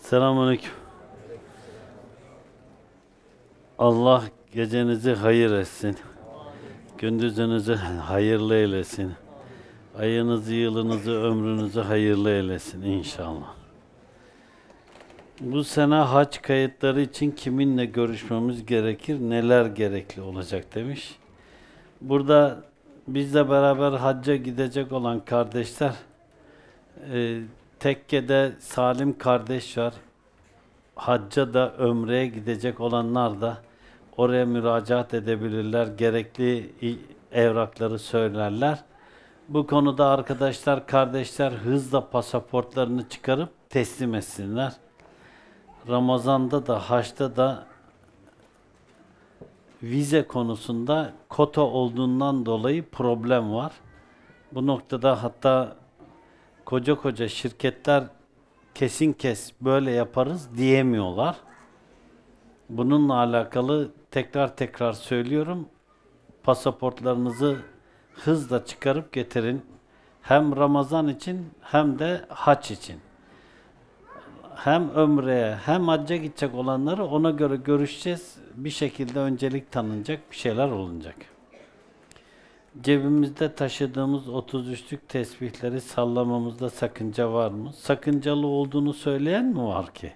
Selamünaleyküm. Allah gecenizi hayır etsin. Gündüzünüzü hayırlı eylesin. Ayınızı, yılınızı, ömrünüzü hayırlı eylesin inşallah. Bu sene hac kayıtları için kiminle görüşmemiz gerekir, neler gerekli olacak demiş. Burada bizle beraber hacca gidecek olan kardeşler e, tekkede Salim kardeş var. Hacca da ömreye gidecek olanlar da oraya müracaat edebilirler. Gerekli evrakları söylerler. Bu konuda arkadaşlar, kardeşler hızla pasaportlarını çıkarıp teslim etsinler. Ramazan'da da, Haç'ta da vize konusunda kota olduğundan dolayı problem var. Bu noktada hatta koca koca şirketler kesin kes böyle yaparız diyemiyorlar. Bununla alakalı tekrar tekrar söylüyorum. Pasaportlarınızı hızla çıkarıp getirin. Hem Ramazan için hem de haç için. Hem ömreye hem hacca gidecek olanları ona göre görüşeceğiz. Bir şekilde öncelik tanınacak, bir şeyler olunacak. Cebimizde taşıdığımız 33'lük tesbihleri sallamamızda sakınca var mı? Sakıncalı olduğunu söyleyen mi var ki?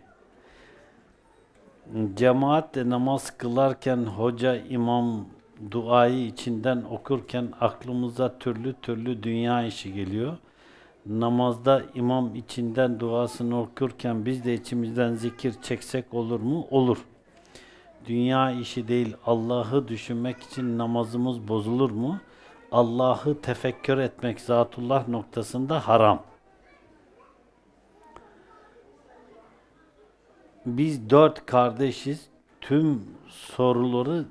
Cemaatle namaz kılarken hoca, imam duayı içinden okurken aklımıza türlü türlü dünya işi geliyor. Namazda imam içinden duasını okurken biz de içimizden zikir çeksek olur mu? Olur. Dünya işi değil Allah'ı düşünmek için namazımız bozulur mu? Allah'ı tefekkür etmek zatullah noktasında haram. Biz dört kardeşiz. Tüm soruları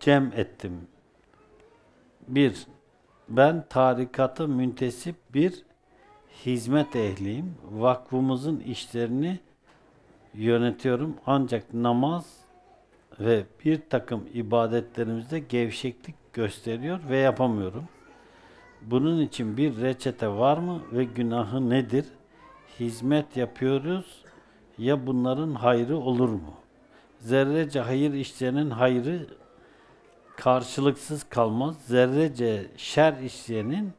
cem ettim. Bir, ben tarikatı müntesip bir hizmet ehliyim. Vakfımızın işlerini yönetiyorum. Ancak namaz ve bir takım ibadetlerimizde gevşeklik gösteriyor ve yapamıyorum. Bunun için bir reçete var mı ve günahı nedir? Hizmet yapıyoruz ya bunların hayrı olur mu? Zerrece hayır işleyenin hayrı karşılıksız kalmaz. Zerrece şer işleyenin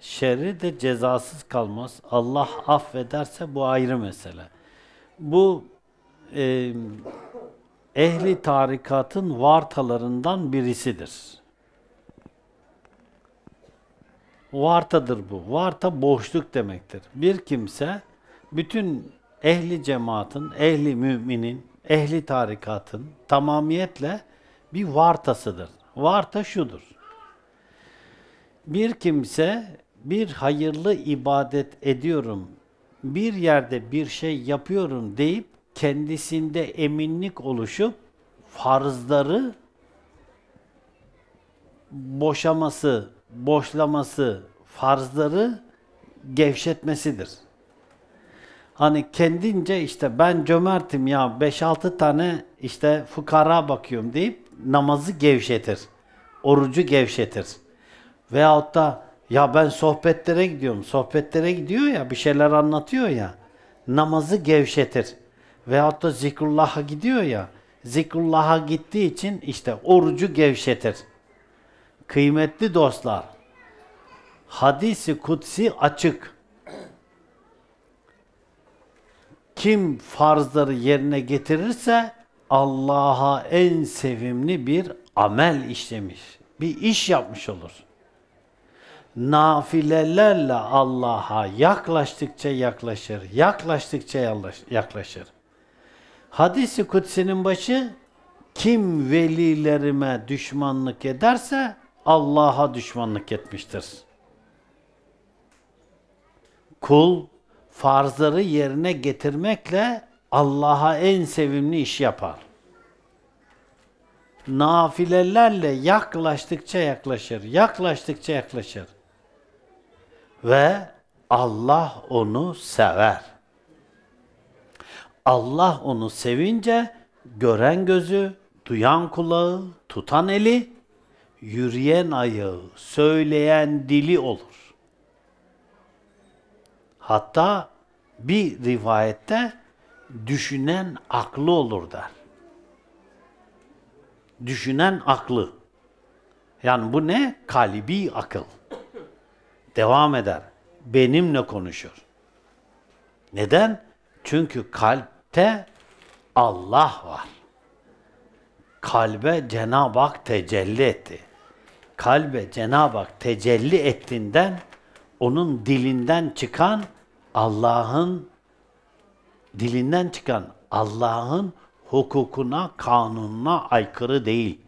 şerri de cezasız kalmaz. Allah affederse bu ayrı mesele. Bu e, ehli tarikatın vartalarından birisidir. Vartadır bu. Varta boşluk demektir. Bir kimse bütün ehli cemaatin, ehli müminin, ehli tarikatın tamamiyetle bir vartasıdır. Varta şudur. Bir kimse bir hayırlı ibadet ediyorum, bir yerde bir şey yapıyorum deyip kendisinde eminlik oluşup farzları boşaması, boşlaması, farzları gevşetmesidir. Hani kendince işte ben cömertim ya 5-6 tane işte fukara bakıyorum deyip namazı gevşetir. Orucu gevşetir. Veyahut da ya ben sohbetlere gidiyorum. Sohbetlere gidiyor ya bir şeyler anlatıyor ya. Namazı gevşetir veyahut da zikrullah'a gidiyor ya, zikrullah'a gittiği için işte orucu gevşetir. Kıymetli dostlar, hadisi kutsi açık. Kim farzları yerine getirirse Allah'a en sevimli bir amel işlemiş. Bir iş yapmış olur. Nafilelerle Allah'a yaklaştıkça yaklaşır, yaklaştıkça yaklaşır. Hadisi kutsinin başı kim velilerime düşmanlık ederse Allah'a düşmanlık etmiştir. Kul farzları yerine getirmekle Allah'a en sevimli iş yapar. Nafilelerle yaklaştıkça yaklaşır, yaklaştıkça yaklaşır. Ve Allah onu sever. Allah onu sevince gören gözü, duyan kulağı, tutan eli, yürüyen ayağı, söyleyen dili olur. Hatta bir rivayette düşünen aklı olur der. Düşünen aklı. Yani bu ne? Kalbi akıl. Devam eder. Benimle konuşur. Neden? Çünkü kalp kalpte Allah var. Kalbe Cenab-ı Hak tecelli etti. Kalbe Cenab-ı Hak tecelli ettiğinden onun dilinden çıkan Allah'ın dilinden çıkan Allah'ın hukukuna, kanununa aykırı değil.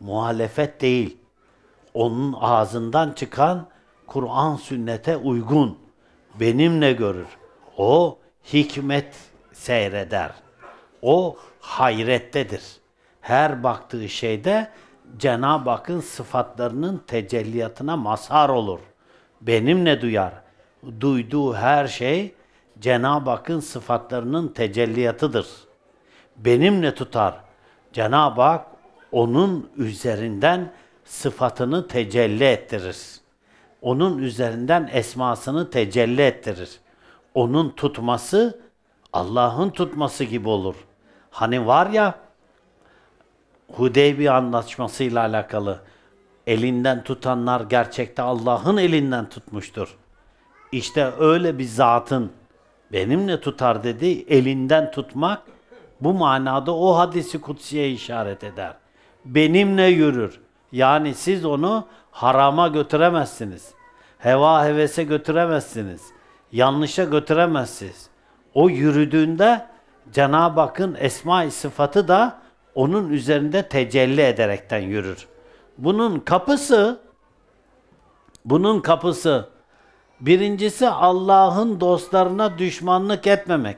Muhalefet değil. Onun ağzından çıkan Kur'an sünnete uygun. Benimle görür. O hikmet seyreder. O hayrettedir. Her baktığı şeyde Cenab-ı Hakk'ın sıfatlarının tecelliyatına mazhar olur. Benim ne duyar. Duyduğu her şey Cenab-ı Hakk'ın sıfatlarının tecelliyatıdır. Benim ne tutar. Cenab-ı Hak onun üzerinden sıfatını tecelli ettirir. Onun üzerinden esmasını tecelli ettirir. Onun tutması Allah'ın tutması gibi olur. Hani var ya Hudeybi anlaşmasıyla alakalı elinden tutanlar gerçekte Allah'ın elinden tutmuştur. İşte öyle bir zatın benimle tutar dedi elinden tutmak bu manada o hadisi kutsiye işaret eder. Benimle yürür. Yani siz onu harama götüremezsiniz. Heva hevese götüremezsiniz. Yanlışa götüremezsiniz. O yürüdüğünde Cenab-ı Hakk'ın esma sıfatı da onun üzerinde tecelli ederekten yürür. Bunun kapısı bunun kapısı birincisi Allah'ın dostlarına düşmanlık etmemek.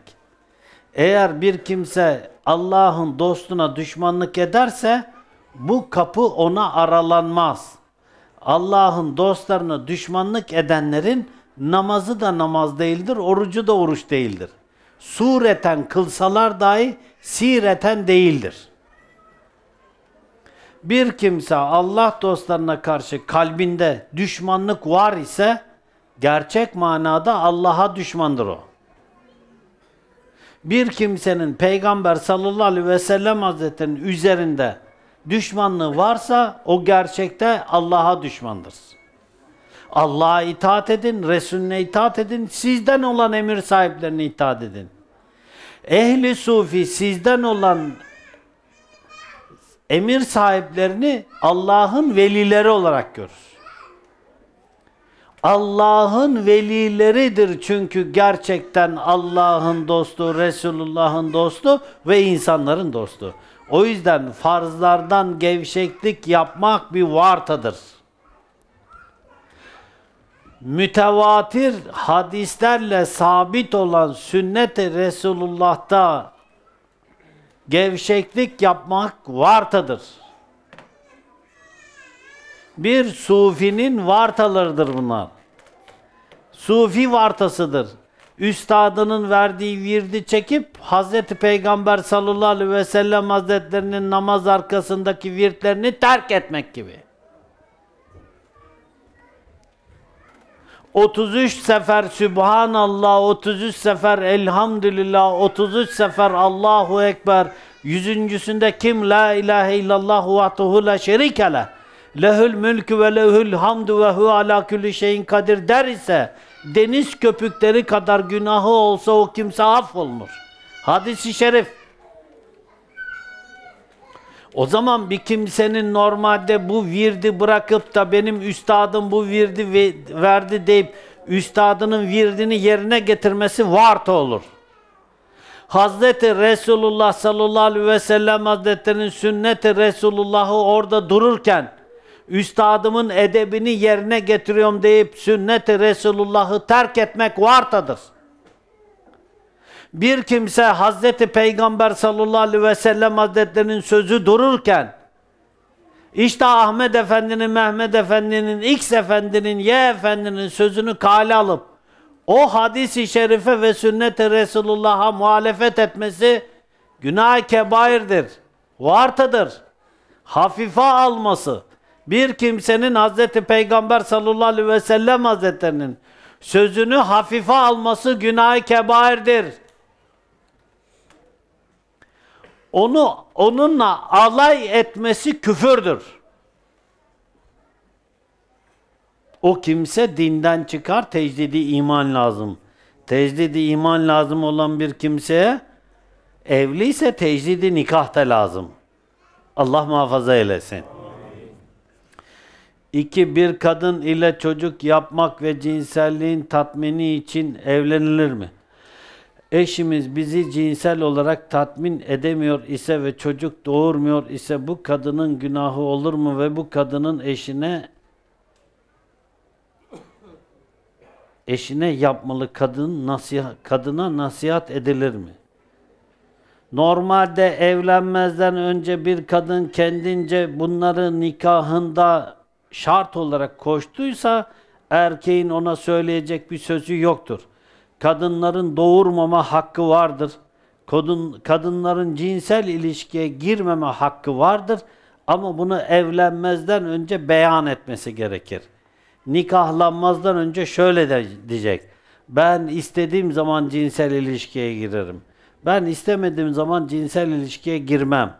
Eğer bir kimse Allah'ın dostuna düşmanlık ederse bu kapı ona aralanmaz. Allah'ın dostlarına düşmanlık edenlerin namazı da namaz değildir, orucu da oruç değildir sureten kılsalar dahi sireten değildir. Bir kimse Allah dostlarına karşı kalbinde düşmanlık var ise gerçek manada Allah'a düşmandır o. Bir kimsenin Peygamber sallallahu aleyhi ve sellem hazretlerinin üzerinde düşmanlığı varsa o gerçekte Allah'a düşmandır. Allah'a itaat edin, Resulüne itaat edin, sizden olan emir sahiplerine itaat edin. Ehli sufi sizden olan emir sahiplerini Allah'ın velileri olarak görür. Allah'ın velileridir çünkü gerçekten Allah'ın dostu, Resulullah'ın dostu ve insanların dostu. O yüzden farzlardan gevşeklik yapmak bir vartadır mütevatir hadislerle sabit olan sünnet-i Resulullah'ta gevşeklik yapmak vartadır. Bir sufinin vartalarıdır bunlar. Sufi vartasıdır. Üstadının verdiği virdi çekip Hazreti Peygamber sallallahu aleyhi ve sellem hazretlerinin namaz arkasındaki virtlerini terk etmek gibi. 33 sefer Sübhanallah, 33 sefer Elhamdülillah, 33 sefer Allahu Ekber. Yüzüncüsünde kim? La ilahe illallah vahduhu la şerikele. Lehül mülkü ve lehül hamdu ve hu ala külli şeyin kadir der ise deniz köpükleri kadar günahı olsa o kimse affolunur. Hadis-i şerif. O zaman bir kimsenin normalde bu virdi bırakıp da benim üstadım bu virdi verdi deyip üstadının virdini yerine getirmesi vart olur. Hazreti Resulullah sallallahu aleyhi ve sellem Hazretlerinin sünneti Resulullah'ı orada dururken üstadımın edebini yerine getiriyorum deyip sünneti Resulullah'ı terk etmek vartadır bir kimse Hazreti Peygamber sallallahu aleyhi ve sellem hazretlerinin sözü dururken işte Ahmet Efendi'nin, Mehmet Efendi'nin, X Efendi'nin, Y Efendi'nin sözünü kale alıp o hadisi şerife ve sünnet-i Resulullah'a muhalefet etmesi günah kebairdir, vartadır. Hafife alması bir kimsenin Hazreti Peygamber sallallahu aleyhi ve sellem hazretlerinin sözünü hafife alması günah kebairdir onu onunla alay etmesi küfürdür. O kimse dinden çıkar, tecdidi iman lazım. Tecdidi iman lazım olan bir kimseye evliyse tecdidi nikah da lazım. Allah muhafaza eylesin. İki, bir kadın ile çocuk yapmak ve cinselliğin tatmini için evlenilir mi? eşimiz bizi cinsel olarak tatmin edemiyor ise ve çocuk doğurmuyor ise bu kadının günahı olur mu ve bu kadının eşine eşine yapmalı kadın nasihat, kadına nasihat edilir mi? Normalde evlenmezden önce bir kadın kendince bunları nikahında şart olarak koştuysa erkeğin ona söyleyecek bir sözü yoktur kadınların doğurmama hakkı vardır. Kadın, kadınların cinsel ilişkiye girmeme hakkı vardır. Ama bunu evlenmezden önce beyan etmesi gerekir. Nikahlanmazdan önce şöyle de diyecek. Ben istediğim zaman cinsel ilişkiye girerim. Ben istemediğim zaman cinsel ilişkiye girmem.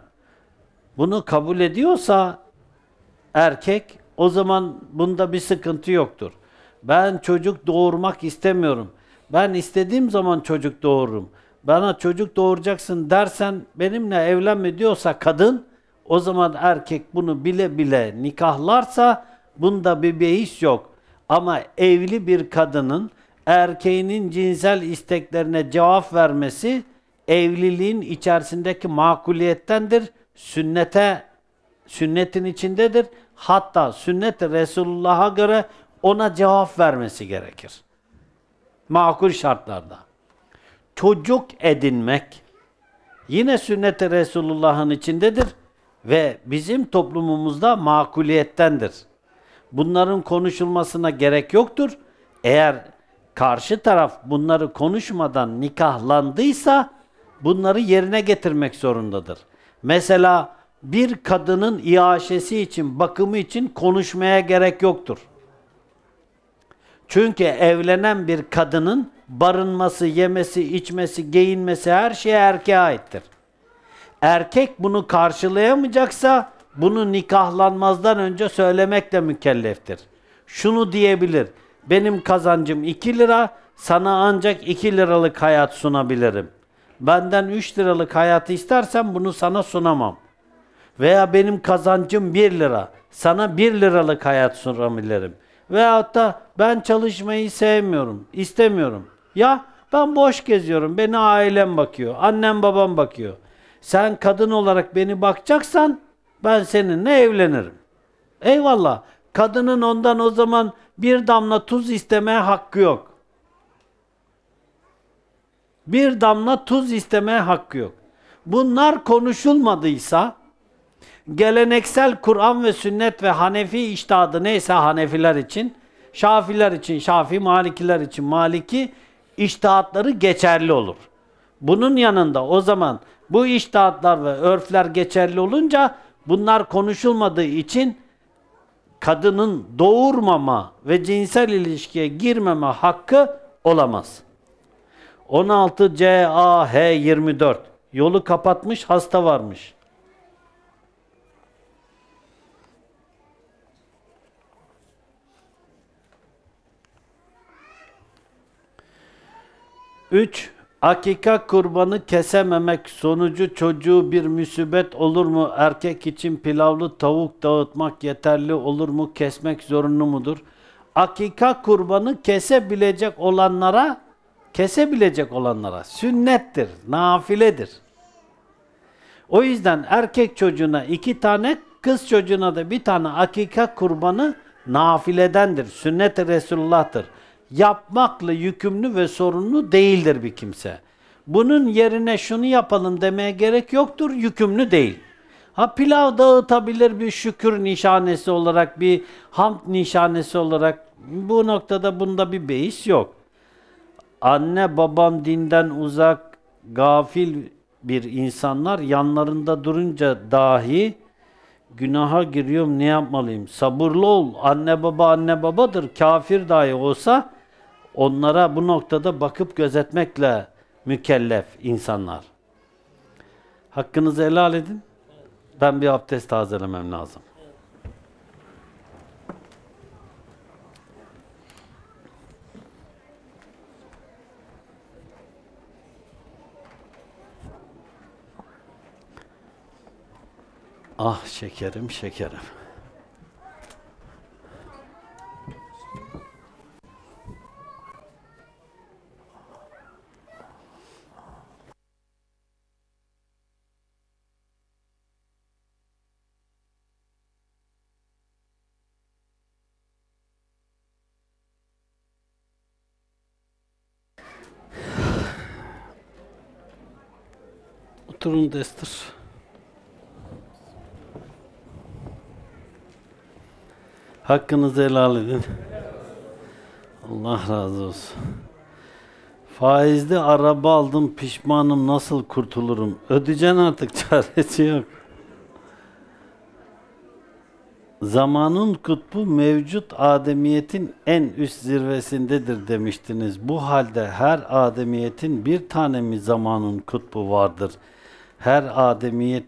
Bunu kabul ediyorsa erkek o zaman bunda bir sıkıntı yoktur. Ben çocuk doğurmak istemiyorum. Ben istediğim zaman çocuk doğururum. Bana çocuk doğuracaksın dersen benimle evlenme diyorsa kadın o zaman erkek bunu bile bile nikahlarsa bunda bir beis yok. Ama evli bir kadının erkeğinin cinsel isteklerine cevap vermesi evliliğin içerisindeki makuliyettendir. Sünnete, sünnetin içindedir. Hatta sünnet Resulullah'a göre ona cevap vermesi gerekir makul şartlarda. Çocuk edinmek yine sünnet-i Resulullah'ın içindedir ve bizim toplumumuzda makuliyettendir. Bunların konuşulmasına gerek yoktur. Eğer karşı taraf bunları konuşmadan nikahlandıysa bunları yerine getirmek zorundadır. Mesela bir kadının iaşesi için, bakımı için konuşmaya gerek yoktur. Çünkü evlenen bir kadının barınması, yemesi, içmesi, giyinmesi her şey erkeğe aittir. Erkek bunu karşılayamayacaksa bunu nikahlanmazdan önce söylemekle mükelleftir. Şunu diyebilir. Benim kazancım 2 lira, sana ancak 2 liralık hayat sunabilirim. Benden 3 liralık hayatı istersen bunu sana sunamam. Veya benim kazancım 1 lira, sana 1 liralık hayat sunabilirim. Veyahut da ben çalışmayı sevmiyorum, istemiyorum. Ya ben boş geziyorum, beni ailem bakıyor, annem babam bakıyor. Sen kadın olarak beni bakacaksan ben seninle evlenirim. Eyvallah. Kadının ondan o zaman bir damla tuz istemeye hakkı yok. Bir damla tuz istemeye hakkı yok. Bunlar konuşulmadıysa geleneksel Kur'an ve sünnet ve Hanefi iştadı neyse Hanefiler için Şafiler için Şafi, Malikiler için Maliki iştihatları geçerli olur. Bunun yanında o zaman bu iştihatlar ve örfler geçerli olunca bunlar konuşulmadığı için kadının doğurmama ve cinsel ilişkiye girmeme hakkı olamaz. 16 CAH 24 yolu kapatmış hasta varmış. 3. Akika kurbanı kesememek sonucu çocuğu bir müsibet olur mu? Erkek için pilavlı tavuk dağıtmak yeterli olur mu? Kesmek zorunlu mudur? Akika kurbanı kesebilecek olanlara kesebilecek olanlara sünnettir, nafiledir. O yüzden erkek çocuğuna iki tane, kız çocuğuna da bir tane akika kurbanı nafiledendir. Sünnet-i Resulullah'tır yapmakla yükümlü ve sorumlu değildir bir kimse. Bunun yerine şunu yapalım demeye gerek yoktur, yükümlü değil. Ha pilav dağıtabilir bir şükür nişanesi olarak, bir hamd nişanesi olarak bu noktada bunda bir beis yok. Anne babam dinden uzak, gafil bir insanlar yanlarında durunca dahi günaha giriyorum ne yapmalıyım? Sabırlı ol. Anne baba anne babadır. Kafir dahi olsa onlara bu noktada bakıp gözetmekle mükellef insanlar. Hakkınızı helal edin. Ben bir abdest tazelemem lazım. Ah şekerim şekerim. Turun destir. Hakkınızı helal edin. Allah razı olsun. Faizli araba aldım pişmanım nasıl kurtulurum? Ödeyeceksin artık çaresi yok. Zamanın kutbu mevcut ademiyetin en üst zirvesindedir demiştiniz. Bu halde her ademiyetin bir tane mi zamanın kutbu vardır?'' her ademiyet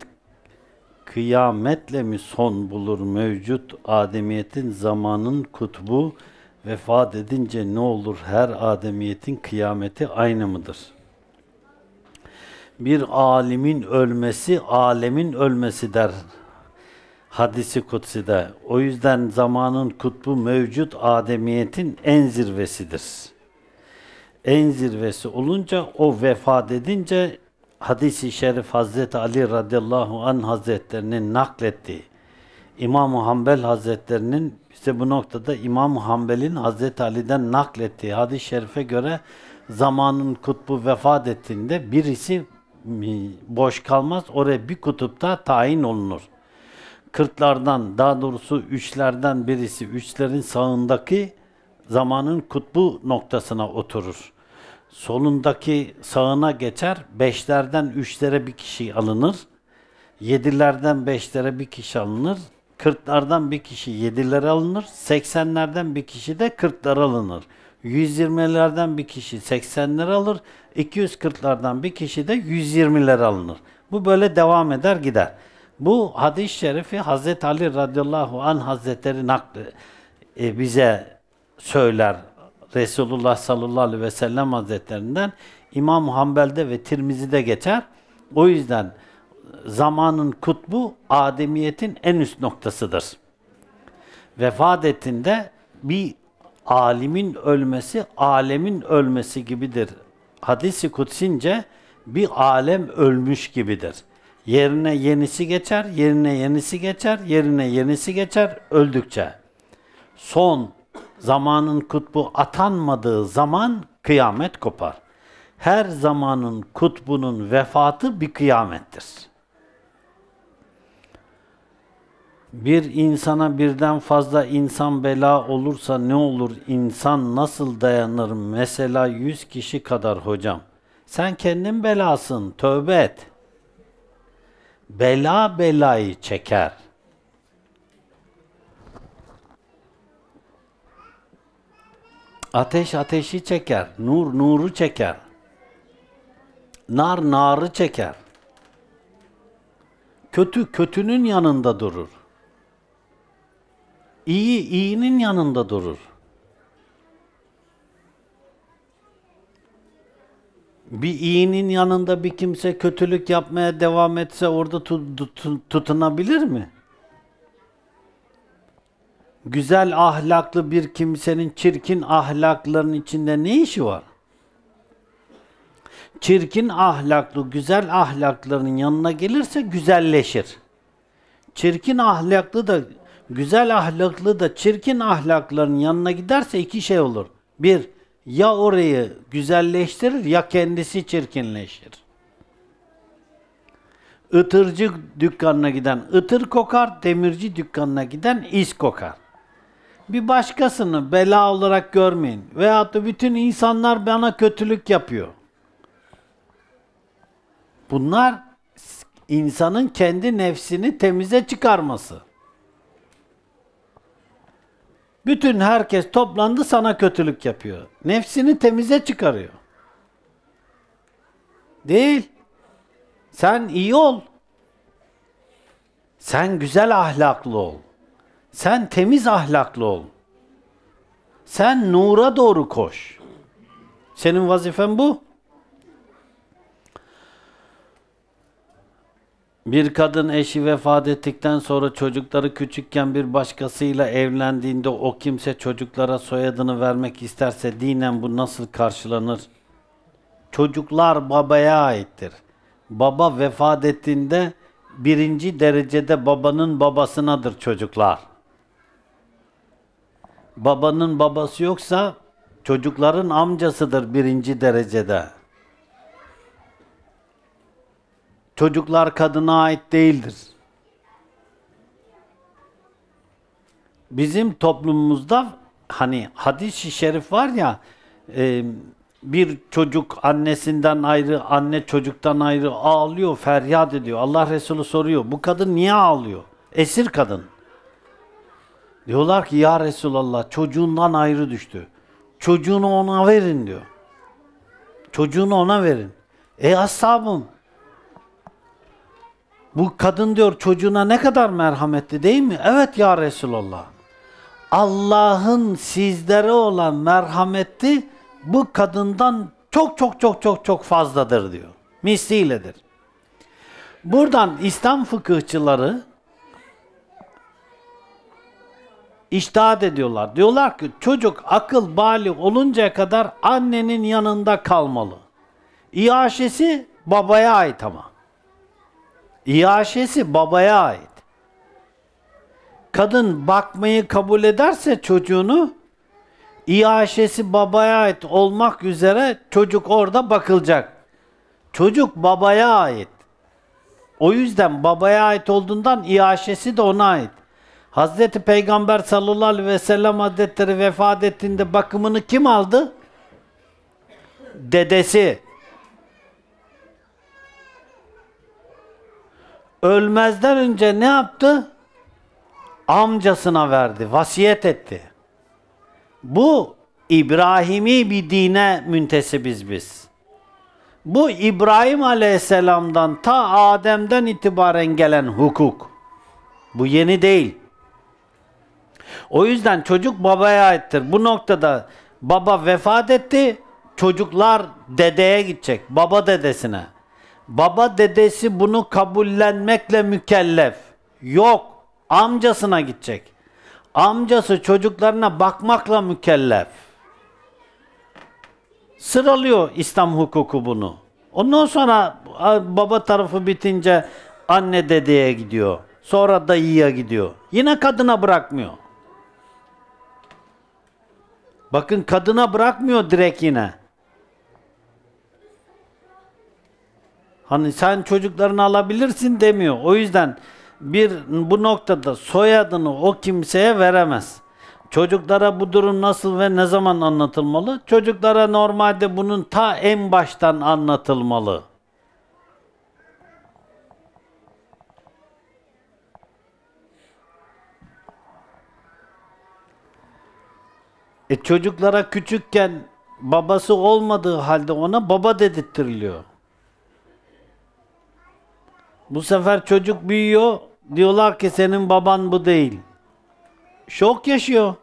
kıyametle mi son bulur mevcut ademiyetin zamanın kutbu vefat edince ne olur her ademiyetin kıyameti aynı mıdır? Bir alimin ölmesi alemin ölmesi der hadisi kutside. O yüzden zamanın kutbu mevcut ademiyetin en zirvesidir. En zirvesi olunca o vefat edince hadisi şerif Hazreti Ali radıyallahu an hazretlerinin naklettiği İmam-ı Hanbel hazretlerinin işte bu noktada İmam-ı Hanbel'in Hazreti Ali'den naklettiği hadis-i şerife göre zamanın kutbu vefat ettiğinde birisi e, boş kalmaz oraya bir kutupta tayin olunur. Kırklardan daha doğrusu üçlerden birisi üçlerin sağındaki zamanın kutbu noktasına oturur solundaki sağına geçer. Beşlerden üçlere bir kişi alınır. Yedilerden beşlere bir kişi alınır. Kırklardan bir kişi yedilere alınır. Seksenlerden bir kişi de kırklara alınır. 120'lerden bir kişi 80'ler alır. 240'lardan bir kişi de 120'ler alınır. Bu böyle devam eder gider. Bu hadis-i şerifi Hazreti Ali radıyallahu an Hazretleri nakli e, bize söyler Resulullah sallallahu aleyhi ve sellem hazretlerinden İmam Hanbel'de ve Tirmizi'de geçer. O yüzden zamanın kutbu ademiyetin en üst noktasıdır. Vefat ettiğinde bir alimin ölmesi alemin ölmesi gibidir. Hadisi kutsince bir alem ölmüş gibidir. Yerine yenisi geçer, yerine yenisi geçer, yerine yenisi geçer öldükçe. Son Zamanın kutbu atanmadığı zaman kıyamet kopar. Her zamanın kutbunun vefatı bir kıyamettir. Bir insana birden fazla insan bela olursa ne olur? İnsan nasıl dayanır? Mesela 100 kişi kadar hocam. Sen kendin belasın, tövbe et. Bela belayı çeker. Ateş ateşi çeker, nur nuru çeker. Nar narı çeker. Kötü kötünün yanında durur. İyi iyinin yanında durur. Bir iyinin yanında bir kimse kötülük yapmaya devam etse orada tut, tut, tutunabilir mi? güzel ahlaklı bir kimsenin çirkin ahlakların içinde ne işi var? Çirkin ahlaklı, güzel ahlaklarının yanına gelirse güzelleşir. Çirkin ahlaklı da, güzel ahlaklı da çirkin ahlakların yanına giderse iki şey olur. Bir, ya orayı güzelleştirir ya kendisi çirkinleşir. Itırcı dükkanına giden ıtır kokar, demirci dükkanına giden iz kokar bir başkasını bela olarak görmeyin. Veyahut da bütün insanlar bana kötülük yapıyor. Bunlar insanın kendi nefsini temize çıkarması. Bütün herkes toplandı sana kötülük yapıyor. Nefsini temize çıkarıyor. Değil. Sen iyi ol. Sen güzel ahlaklı ol. Sen temiz ahlaklı ol. Sen nura doğru koş. Senin vazifen bu. Bir kadın eşi vefat ettikten sonra çocukları küçükken bir başkasıyla evlendiğinde o kimse çocuklara soyadını vermek isterse dinen bu nasıl karşılanır? Çocuklar babaya aittir. Baba vefat ettiğinde birinci derecede babanın babasınadır çocuklar babanın babası yoksa çocukların amcasıdır birinci derecede. Çocuklar kadına ait değildir. Bizim toplumumuzda hani hadis-i şerif var ya e, bir çocuk annesinden ayrı, anne çocuktan ayrı ağlıyor, feryat ediyor. Allah Resulü soruyor, bu kadın niye ağlıyor? Esir kadın. Diyorlar ki ya Resulallah çocuğundan ayrı düştü. Çocuğunu ona verin diyor. Çocuğunu ona verin. Ey ashabım bu kadın diyor çocuğuna ne kadar merhametli değil mi? Evet ya Resulallah. Allah'ın sizlere olan merhameti bu kadından çok çok çok çok çok fazladır diyor. Misliyledir. Buradan İslam fıkıhçıları iştahat ediyorlar. Diyorlar ki çocuk akıl bali oluncaya kadar annenin yanında kalmalı. İaşesi babaya ait ama. İaşesi babaya ait. Kadın bakmayı kabul ederse çocuğunu İaşesi babaya ait olmak üzere çocuk orada bakılacak. Çocuk babaya ait. O yüzden babaya ait olduğundan iaşesi de ona ait. Hazreti Peygamber sallallahu aleyhi ve sellem hazretleri vefat ettiğinde bakımını kim aldı? Dedesi. Ölmezden önce ne yaptı? Amcasına verdi, vasiyet etti. Bu İbrahimi bir dine müntesibiz biz. Bu İbrahim aleyhisselamdan ta Adem'den itibaren gelen hukuk. Bu yeni değil. O yüzden çocuk babaya aittir. Bu noktada baba vefat etti, çocuklar dedeye gidecek, baba dedesine. Baba dedesi bunu kabullenmekle mükellef. Yok, amcasına gidecek. Amcası çocuklarına bakmakla mükellef. Sıralıyor İslam hukuku bunu. Ondan sonra baba tarafı bitince anne dedeye gidiyor. Sonra dayıya gidiyor. Yine kadına bırakmıyor. Bakın kadına bırakmıyor direkt yine. Hani sen çocuklarını alabilirsin demiyor. O yüzden bir bu noktada soyadını o kimseye veremez. Çocuklara bu durum nasıl ve ne zaman anlatılmalı? Çocuklara normalde bunun ta en baştan anlatılmalı. E çocuklara küçükken babası olmadığı halde ona baba dedirttiriliyor. Bu sefer çocuk büyüyor, diyorlar ki senin baban bu değil. Şok yaşıyor.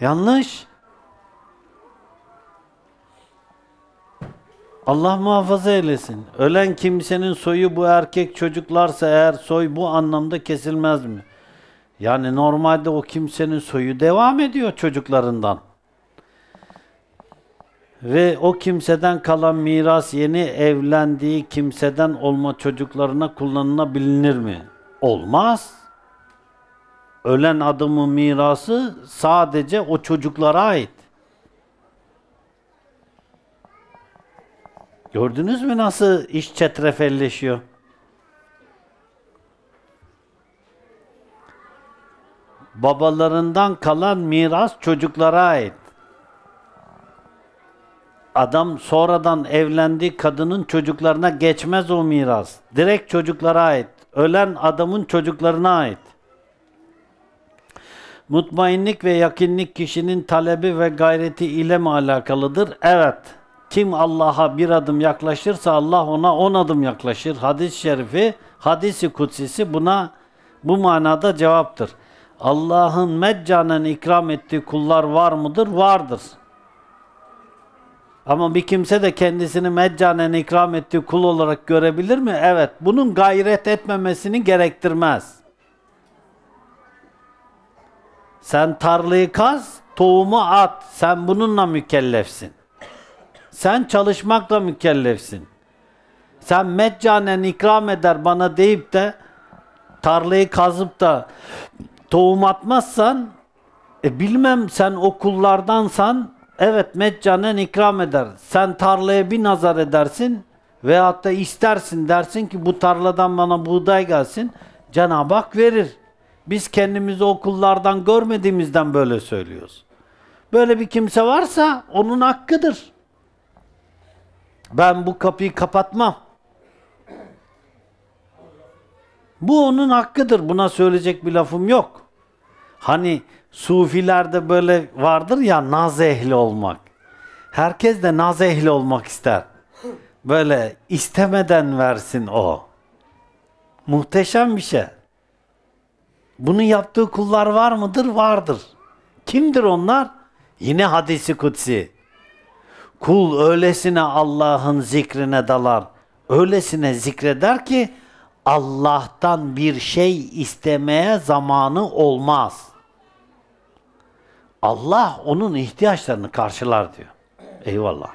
Yanlış. Allah muhafaza eylesin. Ölen kimsenin soyu bu erkek çocuklarsa eğer soy bu anlamda kesilmez mi? Yani normalde o kimsenin soyu devam ediyor çocuklarından. Ve o kimseden kalan miras yeni evlendiği kimseden olma çocuklarına kullanılabilir mi? Olmaz. Ölen adamın mirası sadece o çocuklara ait. Gördünüz mü nasıl iş çetrefelleşiyor? babalarından kalan miras çocuklara ait. Adam sonradan evlendiği kadının çocuklarına geçmez o miras. Direkt çocuklara ait. Ölen adamın çocuklarına ait. Mutmainlik ve yakinlik kişinin talebi ve gayreti ile mi alakalıdır? Evet. Kim Allah'a bir adım yaklaşırsa Allah ona on adım yaklaşır. Hadis-i şerifi, hadisi kutsisi buna bu manada cevaptır. Allah'ın meccanen ikram ettiği kullar var mıdır? Vardır. Ama bir kimse de kendisini meccanen ikram ettiği kul olarak görebilir mi? Evet. Bunun gayret etmemesini gerektirmez. Sen tarlayı kaz, tohumu at. Sen bununla mükellefsin. Sen çalışmakla mükellefsin. Sen meccanen ikram eder bana deyip de tarlayı kazıp da tohum atmazsan e bilmem sen okullardansan evet meccanen ikram eder. Sen tarlaya bir nazar edersin veyahut da istersin dersin ki bu tarladan bana buğday gelsin. Cenab-ı Hak verir. Biz kendimizi okullardan görmediğimizden böyle söylüyoruz. Böyle bir kimse varsa onun hakkıdır. Ben bu kapıyı kapatmam. Bu onun hakkıdır. Buna söyleyecek bir lafım yok. Hani sufilerde böyle vardır ya naz ehli olmak. Herkes de naz ehli olmak ister. Böyle istemeden versin o. Muhteşem bir şey. Bunu yaptığı kullar var mıdır? Vardır. Kimdir onlar? Yine hadisi kutsi. Kul öylesine Allah'ın zikrine dalar. Öylesine zikreder ki Allah'tan bir şey istemeye zamanı olmaz. Allah onun ihtiyaçlarını karşılar diyor. Eyvallah.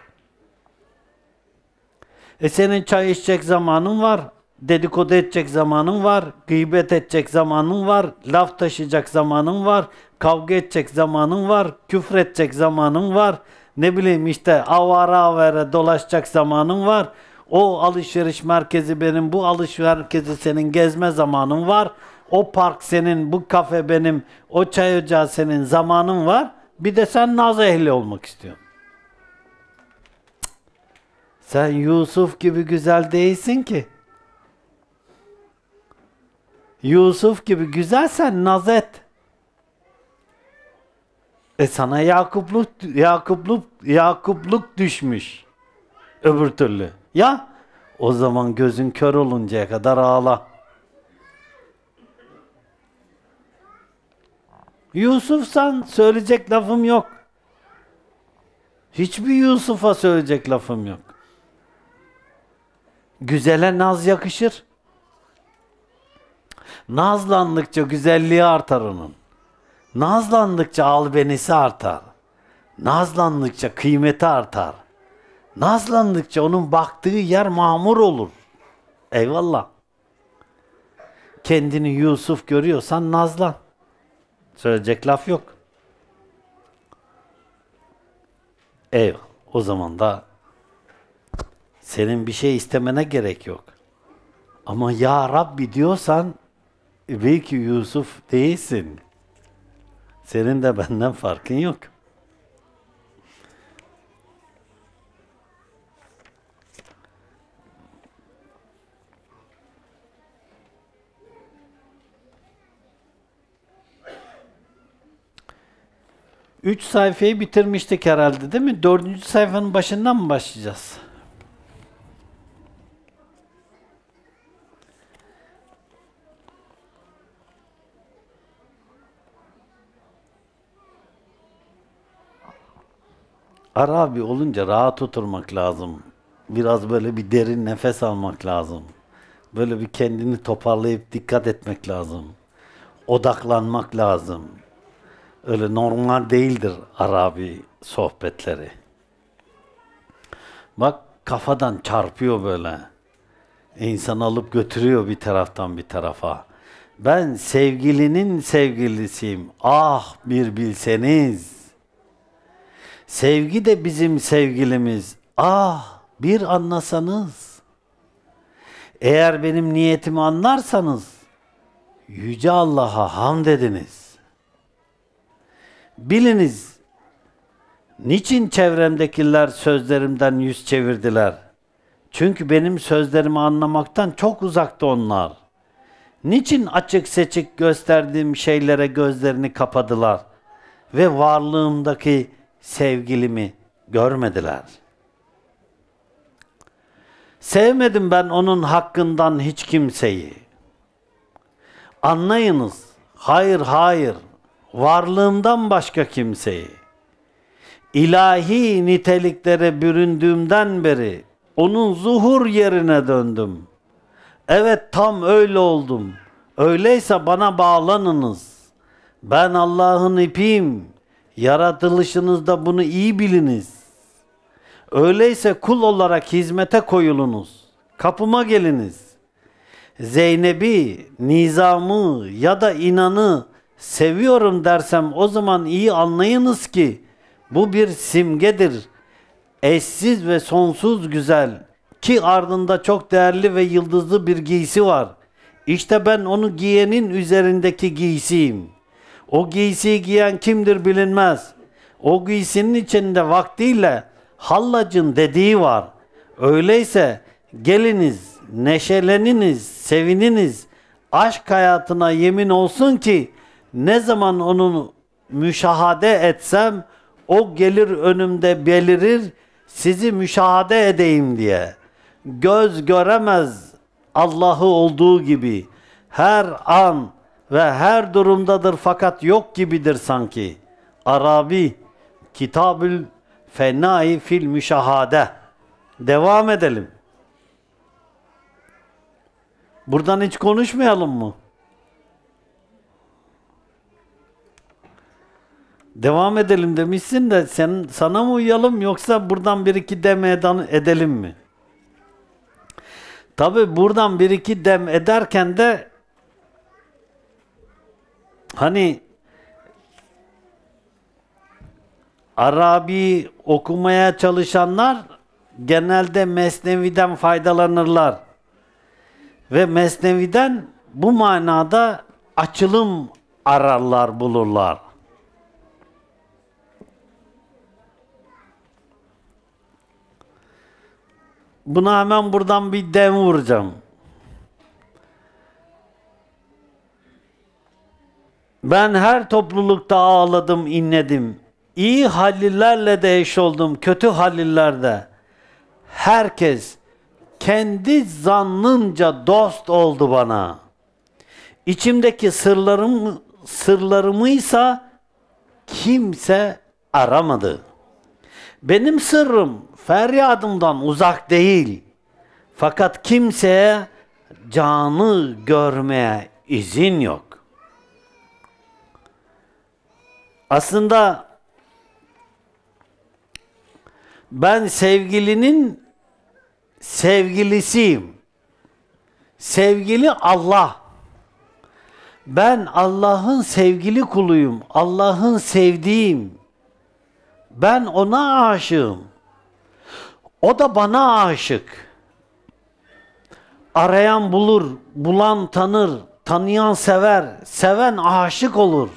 E senin çay içecek zamanın var, dedikodu edecek zamanın var, gıybet edecek zamanın var, laf taşıyacak zamanın var, kavga edecek zamanın var, küfür edecek zamanın var, ne bileyim işte avara avara dolaşacak zamanın var, o alışveriş merkezi benim, bu alışveriş merkezi senin gezme zamanın var. O park senin, bu kafe benim, o çay ocağı senin zamanın var. Bir de sen naz ehli olmak istiyorsun. Sen Yusuf gibi güzel değilsin ki. Yusuf gibi güzelsen naz et. E sana Yakupluk Yakupluk Yakupluk düşmüş. Öbür türlü. Ya o zaman gözün kör oluncaya kadar ağla. Yusuf'san söyleyecek lafım yok. Hiçbir Yusuf'a söyleyecek lafım yok. Güzele naz yakışır. Nazlandıkça güzelliği artar onun. Nazlandıkça albenisi artar. Nazlandıkça kıymeti artar. Nazlandıkça onun baktığı yer mamur olur. Eyvallah. Kendini Yusuf görüyorsan nazlan. Söyleyecek laf yok. Ev. O zaman da senin bir şey istemene gerek yok. Ama ya Rabbi diyorsan belki Yusuf değilsin. Senin de benden farkın yok. 3 sayfayı bitirmiştik herhalde değil mi? 4. sayfanın başından mı başlayacağız? Arabi olunca rahat oturmak lazım. Biraz böyle bir derin nefes almak lazım. Böyle bir kendini toparlayıp dikkat etmek lazım. Odaklanmak lazım öyle normal değildir Arabi sohbetleri. Bak kafadan çarpıyor böyle. İnsan alıp götürüyor bir taraftan bir tarafa. Ben sevgilinin sevgilisiyim. Ah bir bilseniz. Sevgi de bizim sevgilimiz. Ah bir anlasanız. Eğer benim niyetimi anlarsanız yüce Allah'a hamd ediniz. Biliniz, niçin çevremdekiler sözlerimden yüz çevirdiler? Çünkü benim sözlerimi anlamaktan çok uzakta onlar. Niçin açık seçik gösterdiğim şeylere gözlerini kapadılar ve varlığımdaki sevgilimi görmediler? Sevmedim ben onun hakkından hiç kimseyi. Anlayınız, hayır hayır, varlığımdan başka kimseyi ilahi niteliklere büründüğümden beri onun zuhur yerine döndüm. Evet tam öyle oldum. Öyleyse bana bağlanınız. Ben Allah'ın ipiyim. Yaratılışınızda bunu iyi biliniz. Öyleyse kul olarak hizmete koyulunuz. Kapıma geliniz. Zeynep'i, nizamı ya da inanı seviyorum dersem o zaman iyi anlayınız ki bu bir simgedir. Eşsiz ve sonsuz güzel ki ardında çok değerli ve yıldızlı bir giysi var. İşte ben onu giyenin üzerindeki giysiyim. O giysiyi giyen kimdir bilinmez. O giysinin içinde vaktiyle hallacın dediği var. Öyleyse geliniz, neşeleniniz, sevininiz. Aşk hayatına yemin olsun ki ne zaman onun müşahade etsem o gelir önümde belirir sizi müşahade edeyim diye. Göz göremez Allah'ı olduğu gibi her an ve her durumdadır fakat yok gibidir sanki. Arabi Kitabül Fenai fil Müşahade. Devam edelim. Buradan hiç konuşmayalım mı? devam edelim demişsin de sen sana mı uyalım yoksa buradan bir iki dem edelim mi? Tabi buradan bir iki dem ederken de hani Arabi okumaya çalışanlar genelde Mesnevi'den faydalanırlar. Ve Mesnevi'den bu manada açılım ararlar, bulurlar. Buna hemen buradan bir dem vuracağım. Ben her toplulukta ağladım, inledim. İyi halillerle de eş oldum, kötü halillerde. Herkes kendi zannınca dost oldu bana. İçimdeki sırlarım, sırlarımıysa kimse aramadı. Benim sırrım feryadımdan uzak değil. Fakat kimseye canı görmeye izin yok. Aslında ben sevgilinin sevgilisiyim. Sevgili Allah. Ben Allah'ın sevgili kuluyum. Allah'ın sevdiğim. Ben ona aşığım. O da bana aşık. Arayan bulur, bulan tanır, tanıyan sever, seven aşık olur.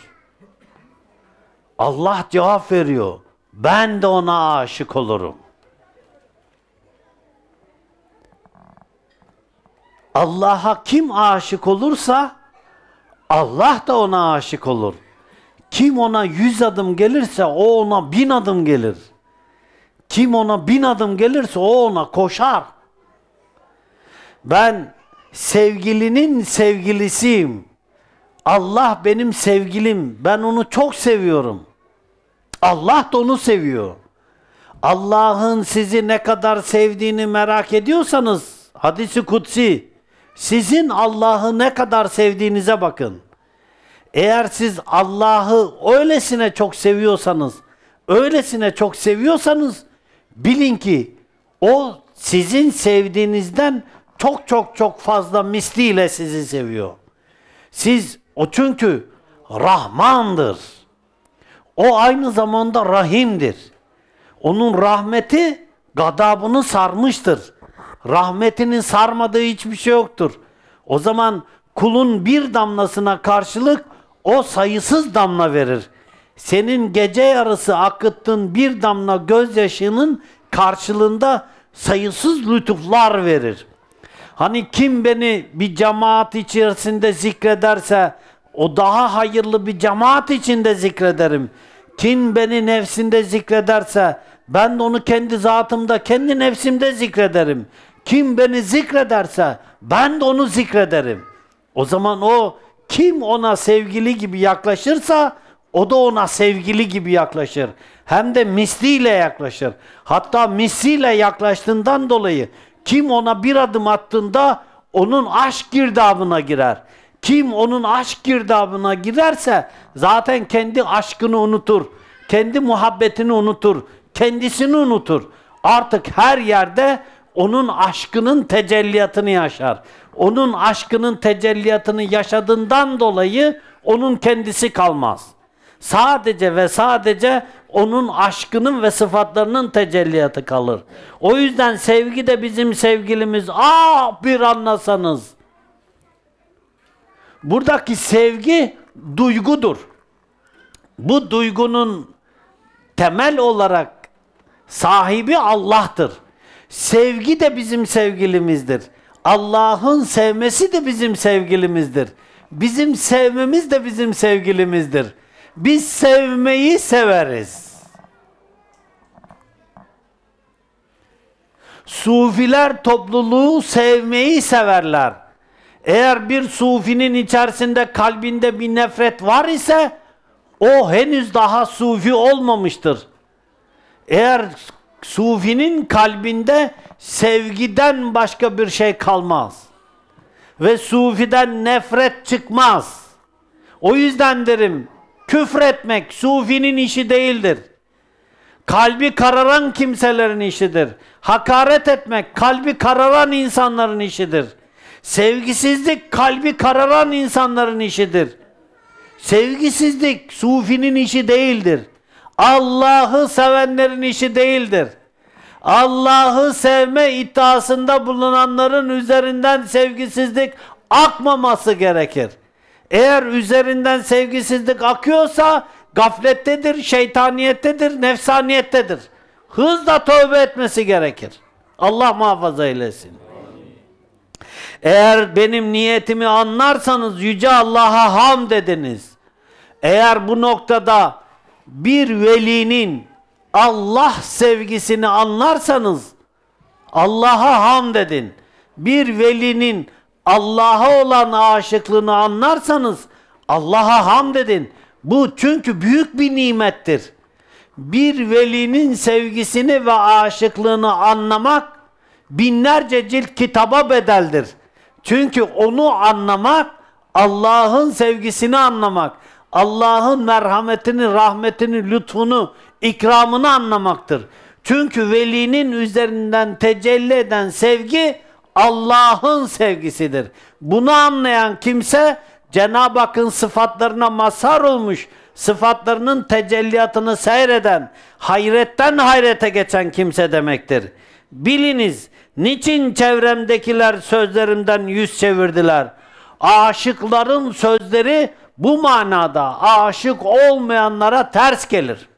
Allah cevap veriyor. Ben de ona aşık olurum. Allah'a kim aşık olursa Allah da ona aşık olur. Kim ona yüz adım gelirse o ona bin adım gelir.'' Kim ona bin adım gelirse o ona koşar. Ben sevgilinin sevgilisiyim. Allah benim sevgilim. Ben onu çok seviyorum. Allah da onu seviyor. Allah'ın sizi ne kadar sevdiğini merak ediyorsanız hadisi kutsi sizin Allah'ı ne kadar sevdiğinize bakın. Eğer siz Allah'ı öylesine çok seviyorsanız, öylesine çok seviyorsanız Bilin ki o sizin sevdiğinizden çok çok çok fazla misliyle sizi seviyor. Siz o çünkü Rahmandır. O aynı zamanda Rahim'dir. Onun rahmeti gadabını sarmıştır. Rahmetinin sarmadığı hiçbir şey yoktur. O zaman kulun bir damlasına karşılık o sayısız damla verir senin gece yarısı akıttığın bir damla gözyaşının karşılığında sayısız lütuflar verir. Hani kim beni bir cemaat içerisinde zikrederse o daha hayırlı bir cemaat içinde zikrederim. Kim beni nefsinde zikrederse ben de onu kendi zatımda, kendi nefsimde zikrederim. Kim beni zikrederse ben de onu zikrederim. O zaman o kim ona sevgili gibi yaklaşırsa o da ona sevgili gibi yaklaşır. Hem de misliyle yaklaşır. Hatta misliyle yaklaştığından dolayı kim ona bir adım attığında onun aşk girdabına girer. Kim onun aşk girdabına girerse zaten kendi aşkını unutur. Kendi muhabbetini unutur. Kendisini unutur. Artık her yerde onun aşkının tecelliyatını yaşar. Onun aşkının tecelliyatını yaşadığından dolayı onun kendisi kalmaz.'' Sadece ve sadece onun aşkının ve sıfatlarının tecelliyatı kalır. O yüzden sevgi de bizim sevgilimiz. Ah bir anlasanız. Buradaki sevgi duygudur. Bu duygunun temel olarak sahibi Allah'tır. Sevgi de bizim sevgilimizdir. Allah'ın sevmesi de bizim sevgilimizdir. Bizim sevmemiz de bizim sevgilimizdir. Biz sevmeyi severiz. Sufiler topluluğu sevmeyi severler. Eğer bir sufinin içerisinde kalbinde bir nefret var ise o henüz daha sufi olmamıştır. Eğer sufinin kalbinde sevgiden başka bir şey kalmaz. Ve sufiden nefret çıkmaz. O yüzden derim Küfretmek sufinin işi değildir. Kalbi kararan kimselerin işidir. Hakaret etmek kalbi kararan insanların işidir. Sevgisizlik kalbi kararan insanların işidir. Sevgisizlik sufinin işi değildir. Allah'ı sevenlerin işi değildir. Allah'ı sevme iddiasında bulunanların üzerinden sevgisizlik akmaması gerekir. Eğer üzerinden sevgisizlik akıyorsa gaflettedir, şeytaniyettedir, nefsaniyettedir. Hızla tövbe etmesi gerekir. Allah muhafaza eylesin. Eğer benim niyetimi anlarsanız Yüce Allah'a ham dediniz. Eğer bu noktada bir velinin Allah sevgisini anlarsanız Allah'a ham dedin. Bir velinin Allah'a olan aşıklığını anlarsanız Allah'a hamd edin. Bu çünkü büyük bir nimettir. Bir velinin sevgisini ve aşıklığını anlamak binlerce cilt kitaba bedeldir. Çünkü onu anlamak Allah'ın sevgisini anlamak, Allah'ın merhametini, rahmetini, lütfunu, ikramını anlamaktır. Çünkü velinin üzerinden tecelli eden sevgi Allah'ın sevgisidir. Bunu anlayan kimse Cenab-ı Hakk'ın sıfatlarına mazhar olmuş, sıfatlarının tecelliyatını seyreden, hayretten hayrete geçen kimse demektir. Biliniz, niçin çevremdekiler sözlerimden yüz çevirdiler? Aşıkların sözleri bu manada aşık olmayanlara ters gelir.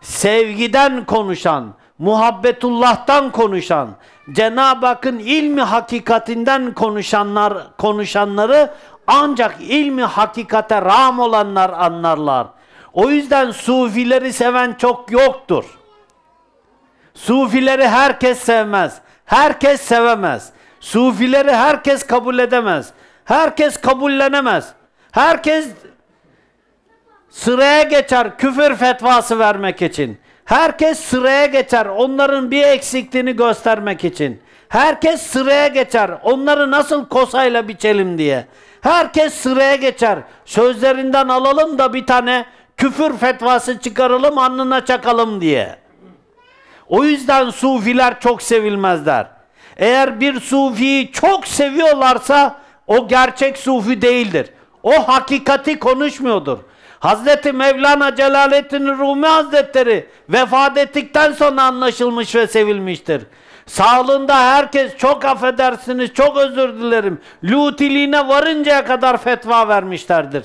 Sevgiden konuşan, muhabbetullah'tan konuşan, Cenab-ı Hakk'ın ilmi hakikatinden konuşanlar konuşanları ancak ilmi hakikate ram olanlar anlarlar. O yüzden sufileri seven çok yoktur. Sufileri herkes sevmez. Herkes sevemez. Sufileri herkes kabul edemez. Herkes kabullenemez. Herkes sıraya geçer küfür fetvası vermek için. Herkes sıraya geçer onların bir eksikliğini göstermek için. Herkes sıraya geçer onları nasıl kosayla biçelim diye. Herkes sıraya geçer. Sözlerinden alalım da bir tane küfür fetvası çıkaralım anına çakalım diye. O yüzden sufiler çok sevilmezler. Eğer bir sufiyi çok seviyorlarsa o gerçek sufi değildir. O hakikati konuşmuyordur. Hazreti Mevlana Celaleddin Rumi Hazretleri vefat ettikten sonra anlaşılmış ve sevilmiştir. Sağlığında herkes çok affedersiniz, çok özür dilerim. Lutiliğine varıncaya kadar fetva vermişlerdir.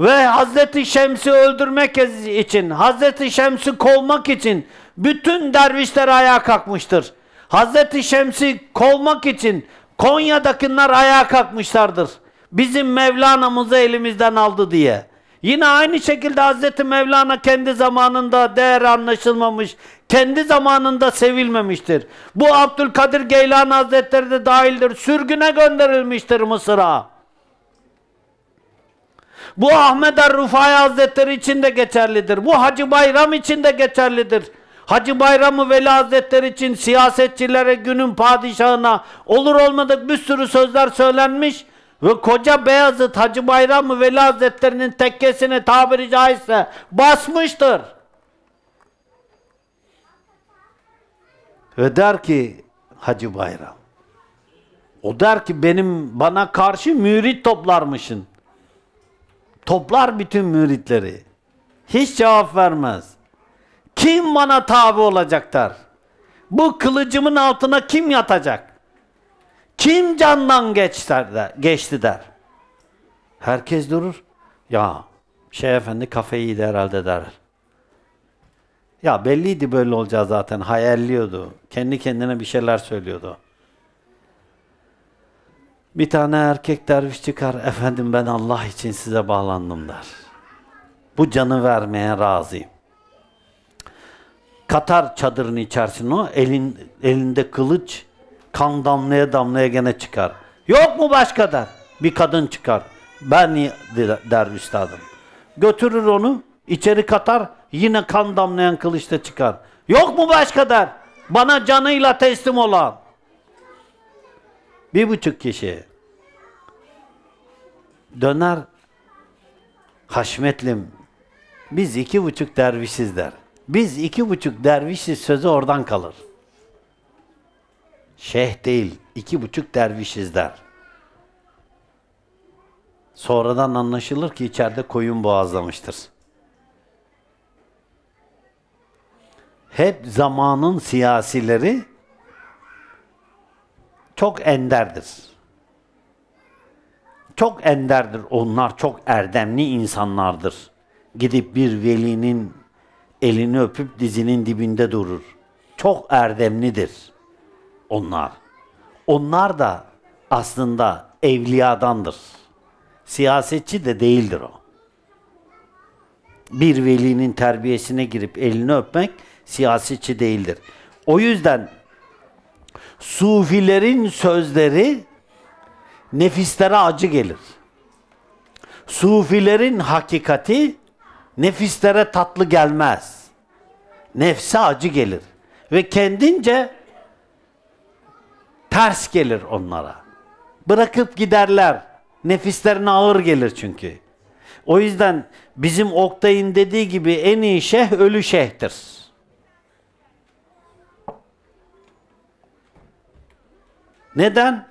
Ve Hazreti Şems'i öldürmek için, Hazreti Şems'i kovmak için bütün dervişler ayağa kalkmıştır. Hazreti Şems'i kovmak için Konya'dakiler ayağa kalkmışlardır. Bizim Mevlana'mızı elimizden aldı diye. Yine aynı şekilde Hazreti Mevlana kendi zamanında değer anlaşılmamış, kendi zamanında sevilmemiştir. Bu Abdülkadir Geylan Hazretleri de dahildir. Sürgüne gönderilmiştir Mısır'a. Bu Ahmet Er-Rufai Hazretleri için de geçerlidir. Bu Hacı Bayram için de geçerlidir. Hacı Bayramı Veli Hazretleri için siyasetçilere, günün padişahına olur olmadık bir sürü sözler söylenmiş. Ve koca Beyazıt Hacı Bayram Veli Hazretleri'nin tekkesini tabiri caizse basmıştır. Ve der ki Hacı Bayram. O der ki benim bana karşı mürit toplarmışın. Toplar bütün müritleri. Hiç cevap vermez. Kim bana tabi olacak der. Bu kılıcımın altına kim yatacak? Kim candan geçler de, geçti der. Herkes durur. Ya şey efendi kafeyiydi herhalde der. Ya belliydi böyle olacağı zaten. Hayalliyordu. Kendi kendine bir şeyler söylüyordu. Bir tane erkek derviş çıkar. Efendim ben Allah için size bağlandım der. Bu canı vermeye razıyım. Katar çadırın içerisinde o elin, elinde kılıç Kan damlaya damlaya gene çıkar. Yok mu başka der. Bir kadın çıkar. Ben der üstadım. Götürür onu içeri katar yine kan damlayan kılıçta çıkar. Yok mu başka der. Bana canıyla teslim olan. Bir buçuk kişi. Döner Haşmetlim biz iki buçuk dervişiz der. Biz iki buçuk dervişiz sözü oradan kalır. Şeyh değil, iki buçuk dervişiz der. Sonradan anlaşılır ki içeride koyun boğazlamıştır. Hep zamanın siyasileri çok enderdir. Çok enderdir. Onlar çok erdemli insanlardır. Gidip bir velinin elini öpüp dizinin dibinde durur. Çok erdemlidir onlar. Onlar da aslında evliyadandır. Siyasetçi de değildir o. Bir velinin terbiyesine girip elini öpmek siyasetçi değildir. O yüzden sufilerin sözleri nefislere acı gelir. Sufilerin hakikati nefislere tatlı gelmez. Nefse acı gelir. Ve kendince ters gelir onlara. Bırakıp giderler. Nefislerine ağır gelir çünkü. O yüzden bizim Oktay'ın dediği gibi en iyi şeyh ölü şeyhtir. Neden?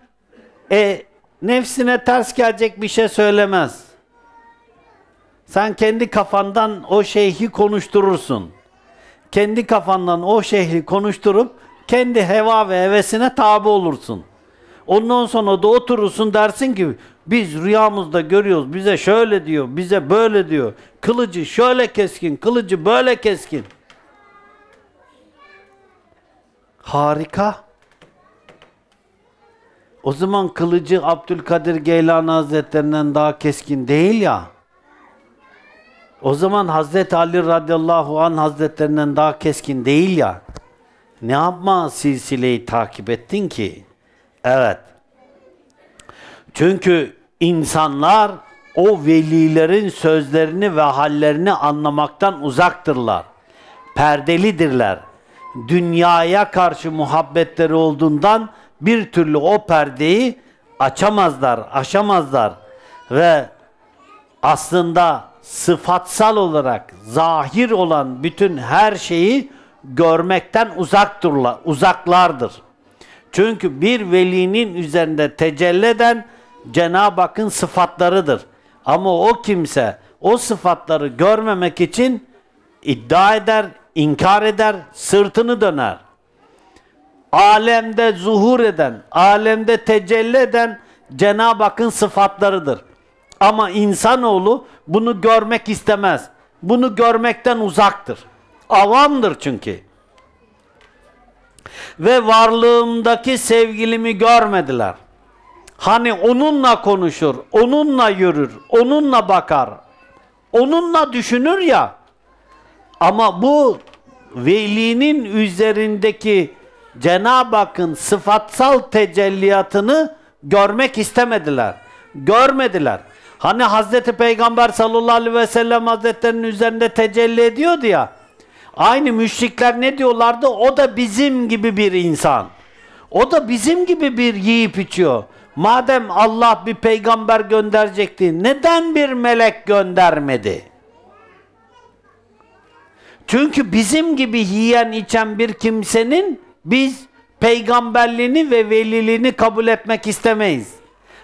E nefsine ters gelecek bir şey söylemez. Sen kendi kafandan o şeyhi konuşturursun. Kendi kafandan o şeyhi konuşturup kendi heva ve hevesine tabi olursun. Ondan sonra da oturursun dersin ki biz rüyamızda görüyoruz bize şöyle diyor, bize böyle diyor. Kılıcı şöyle keskin, kılıcı böyle keskin. Harika. O zaman kılıcı Abdülkadir Geylan Hazretlerinden daha keskin değil ya. O zaman Hazreti Ali radıyallahu an Hazretlerinden daha keskin değil ya. Ne yapma silsileyi takip ettin ki? Evet. Çünkü insanlar o velilerin sözlerini ve hallerini anlamaktan uzaktırlar. Perdelidirler. Dünyaya karşı muhabbetleri olduğundan bir türlü o perdeyi açamazlar, aşamazlar. Ve aslında sıfatsal olarak zahir olan bütün her şeyi görmekten uzak durla, uzaklardır. Çünkü bir velinin üzerinde tecelli eden Cenab-ı Hakk'ın sıfatlarıdır. Ama o kimse o sıfatları görmemek için iddia eder, inkar eder, sırtını döner. Alemde zuhur eden, alemde tecelli eden Cenab-ı Hakk'ın sıfatlarıdır. Ama insanoğlu bunu görmek istemez. Bunu görmekten uzaktır. Avamdır çünkü. Ve varlığımdaki sevgilimi görmediler. Hani onunla konuşur, onunla yürür, onunla bakar, onunla düşünür ya. Ama bu velinin üzerindeki Cenab-ı Hakk'ın sıfatsal tecelliyatını görmek istemediler. Görmediler. Hani Hazreti Peygamber sallallahu aleyhi ve sellem Hazretlerinin üzerinde tecelli ediyordu ya. Aynı müşrikler ne diyorlardı? O da bizim gibi bir insan. O da bizim gibi bir yiyip içiyor. Madem Allah bir peygamber gönderecekti, neden bir melek göndermedi? Çünkü bizim gibi yiyen içen bir kimsenin biz peygamberliğini ve veliliğini kabul etmek istemeyiz.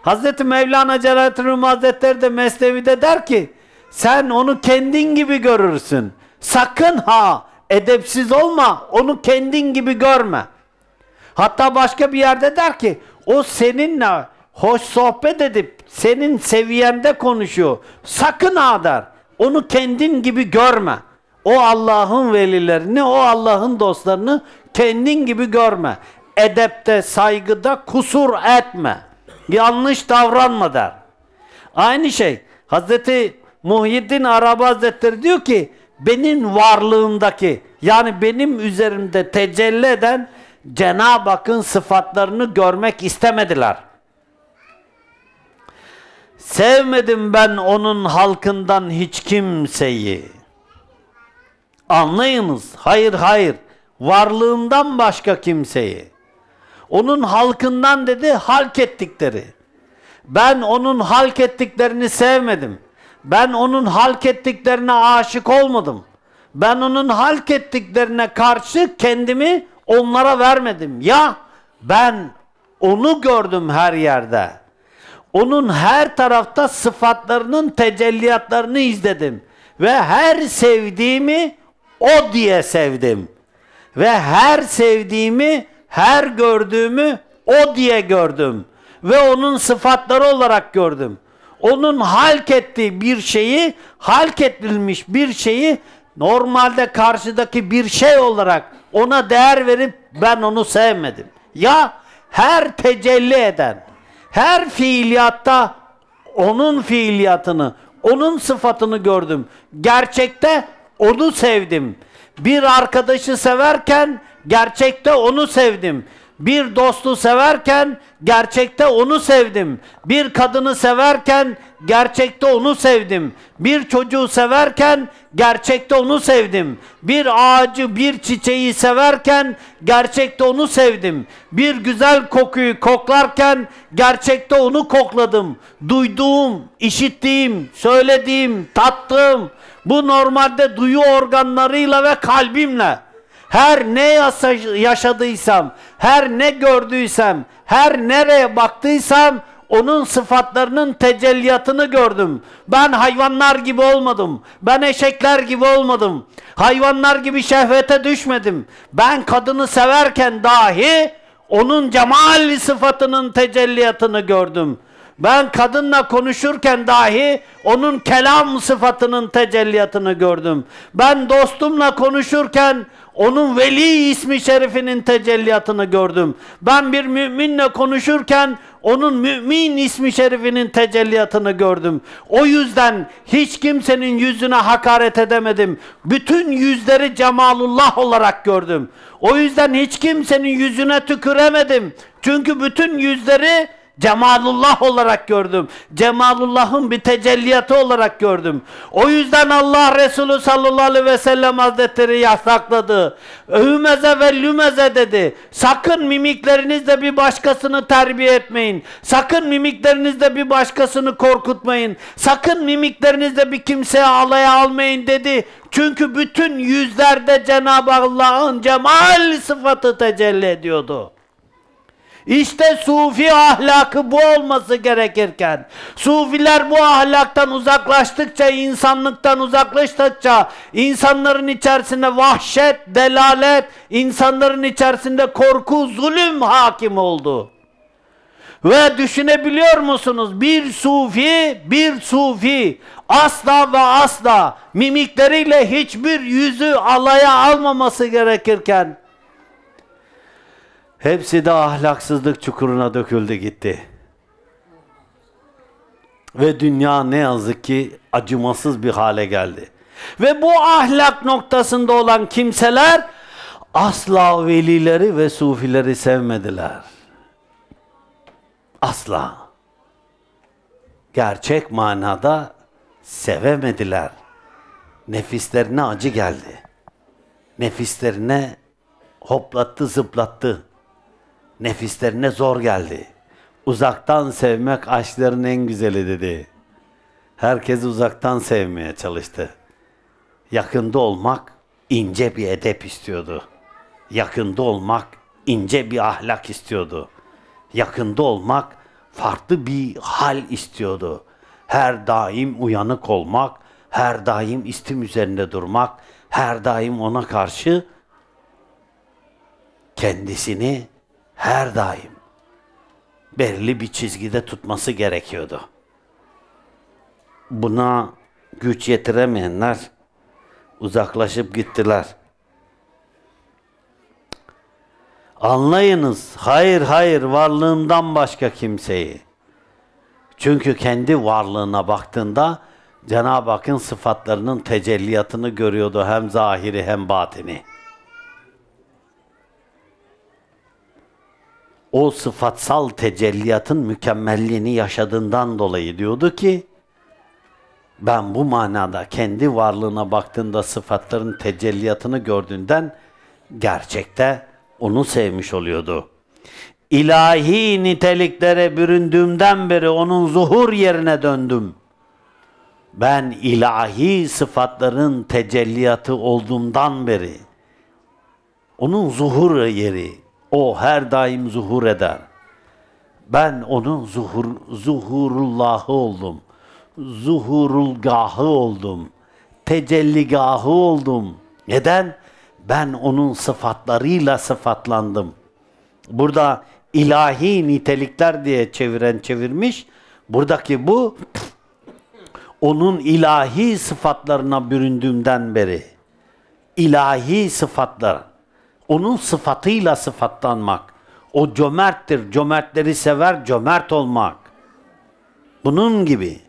Hazreti Mevlana Celaleddin Rumi Hazretleri de Mesnevi'de der ki sen onu kendin gibi görürsün. Sakın ha edepsiz olma. Onu kendin gibi görme. Hatta başka bir yerde der ki o seninle hoş sohbet edip senin seviyende konuşuyor. Sakın ha der. Onu kendin gibi görme. O Allah'ın velilerini, o Allah'ın dostlarını kendin gibi görme. Edepte, saygıda kusur etme. Yanlış davranma der. Aynı şey Hazreti Muhyiddin Arabi Hazretleri diyor ki benim varlığındaki yani benim üzerimde tecelli eden Cenab-ı Hakk'ın sıfatlarını görmek istemediler. Sevmedim ben onun halkından hiç kimseyi. Anlayınız. Hayır hayır. Varlığından başka kimseyi. Onun halkından dedi halk ettikleri. Ben onun halk ettiklerini sevmedim. Ben onun halk ettiklerine aşık olmadım. Ben onun halk ettiklerine karşı kendimi onlara vermedim. Ya ben onu gördüm her yerde. Onun her tarafta sıfatlarının tecelliyatlarını izledim. Ve her sevdiğimi o diye sevdim. Ve her sevdiğimi, her gördüğümü o diye gördüm. Ve onun sıfatları olarak gördüm onun halk ettiği bir şeyi, halk edilmiş bir şeyi normalde karşıdaki bir şey olarak ona değer verip ben onu sevmedim. Ya her tecelli eden, her fiiliyatta onun fiiliyatını, onun sıfatını gördüm. Gerçekte onu sevdim. Bir arkadaşı severken gerçekte onu sevdim. Bir dostu severken gerçekte onu sevdim. Bir kadını severken gerçekte onu sevdim. Bir çocuğu severken gerçekte onu sevdim. Bir ağacı, bir çiçeği severken gerçekte onu sevdim. Bir güzel kokuyu koklarken gerçekte onu kokladım. Duyduğum, işittiğim, söylediğim, tattığım bu normalde duyu organlarıyla ve kalbimle her ne yaşadıysam, her ne gördüysem, her nereye baktıysam onun sıfatlarının tecelliyatını gördüm. Ben hayvanlar gibi olmadım. Ben eşekler gibi olmadım. Hayvanlar gibi şehvete düşmedim. Ben kadını severken dahi onun cemal sıfatının tecelliyatını gördüm. Ben kadınla konuşurken dahi onun kelam sıfatının tecelliyatını gördüm. Ben dostumla konuşurken onun veli ismi şerifinin tecelliyatını gördüm. Ben bir müminle konuşurken onun mümin ismi şerifinin tecelliyatını gördüm. O yüzden hiç kimsenin yüzüne hakaret edemedim. Bütün yüzleri cemalullah olarak gördüm. O yüzden hiç kimsenin yüzüne tüküremedim. Çünkü bütün yüzleri Cemalullah olarak gördüm. Cemalullah'ın bir tecelliyatı olarak gördüm. O yüzden Allah Resulü sallallahu aleyhi ve sellem hazretleri yasakladı. Övmeze ve lümeze dedi. Sakın mimiklerinizle bir başkasını terbiye etmeyin. Sakın mimiklerinizle bir başkasını korkutmayın. Sakın mimiklerinizle bir kimseye alaya almayın dedi. Çünkü bütün yüzlerde Cenab-ı Allah'ın cemal sıfatı tecelli ediyordu. İşte sufi ahlakı bu olması gerekirken sufiler bu ahlaktan uzaklaştıkça insanlıktan uzaklaştıkça insanların içerisinde vahşet, delalet, insanların içerisinde korku, zulüm hakim oldu. Ve düşünebiliyor musunuz? Bir sufi, bir sufi asla ve asla mimikleriyle hiçbir yüzü alaya almaması gerekirken Hepsi de ahlaksızlık çukuruna döküldü gitti. Ve dünya ne yazık ki acımasız bir hale geldi. Ve bu ahlak noktasında olan kimseler asla velileri ve sufileri sevmediler. Asla. Gerçek manada sevemediler. Nefislerine acı geldi. Nefislerine hoplattı, zıplattı. Nefislerine zor geldi. Uzaktan sevmek aşkların en güzeli dedi. Herkes uzaktan sevmeye çalıştı. Yakında olmak ince bir edep istiyordu. Yakında olmak ince bir ahlak istiyordu. Yakında olmak farklı bir hal istiyordu. Her daim uyanık olmak, her daim istim üzerinde durmak, her daim ona karşı kendisini her daim belli bir çizgide tutması gerekiyordu. Buna güç yetiremeyenler uzaklaşıp gittiler. Anlayınız hayır hayır varlığından başka kimseyi. Çünkü kendi varlığına baktığında Cenab-ı Hakk'ın sıfatlarının tecelliyatını görüyordu hem zahiri hem batini. o sıfatsal tecelliyatın mükemmelliğini yaşadığından dolayı diyordu ki ben bu manada kendi varlığına baktığında sıfatların tecelliyatını gördüğünden gerçekte onu sevmiş oluyordu. İlahi niteliklere büründüğümden beri onun zuhur yerine döndüm. Ben ilahi sıfatların tecelliyatı olduğumdan beri onun zuhur yeri, o her daim zuhur eder. Ben onun zuhur, zuhurullahı oldum. Zuhurulgahı oldum. Tecelligahı oldum. Neden? Ben onun sıfatlarıyla sıfatlandım. Burada ilahi nitelikler diye çeviren çevirmiş. Buradaki bu onun ilahi sıfatlarına büründüğümden beri ilahi sıfatlar onun sıfatıyla sıfatlanmak. O cömerttir, cömertleri sever, cömert olmak. Bunun gibi.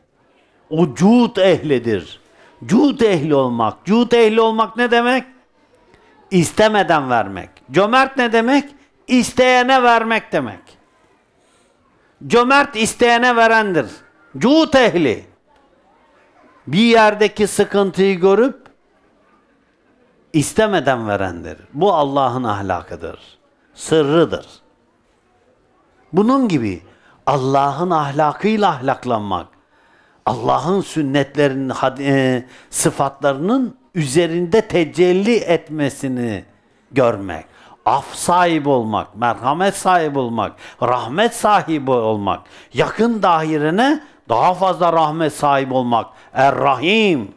O cud ehlidir. Cud ehli olmak. Cud ehli olmak ne demek? İstemeden vermek. Cömert ne demek? İsteyene vermek demek. Cömert isteyene verendir. Cud ehli. Bir yerdeki sıkıntıyı görüp istemeden verendir. Bu Allah'ın ahlakıdır. Sırrıdır. Bunun gibi Allah'ın ahlakıyla ahlaklanmak, Allah'ın sünnetlerinin, e, sıfatlarının üzerinde tecelli etmesini görmek, af sahibi olmak, merhamet sahibi olmak, rahmet sahibi olmak, yakın dahirine daha fazla rahmet sahibi olmak, Er-Rahim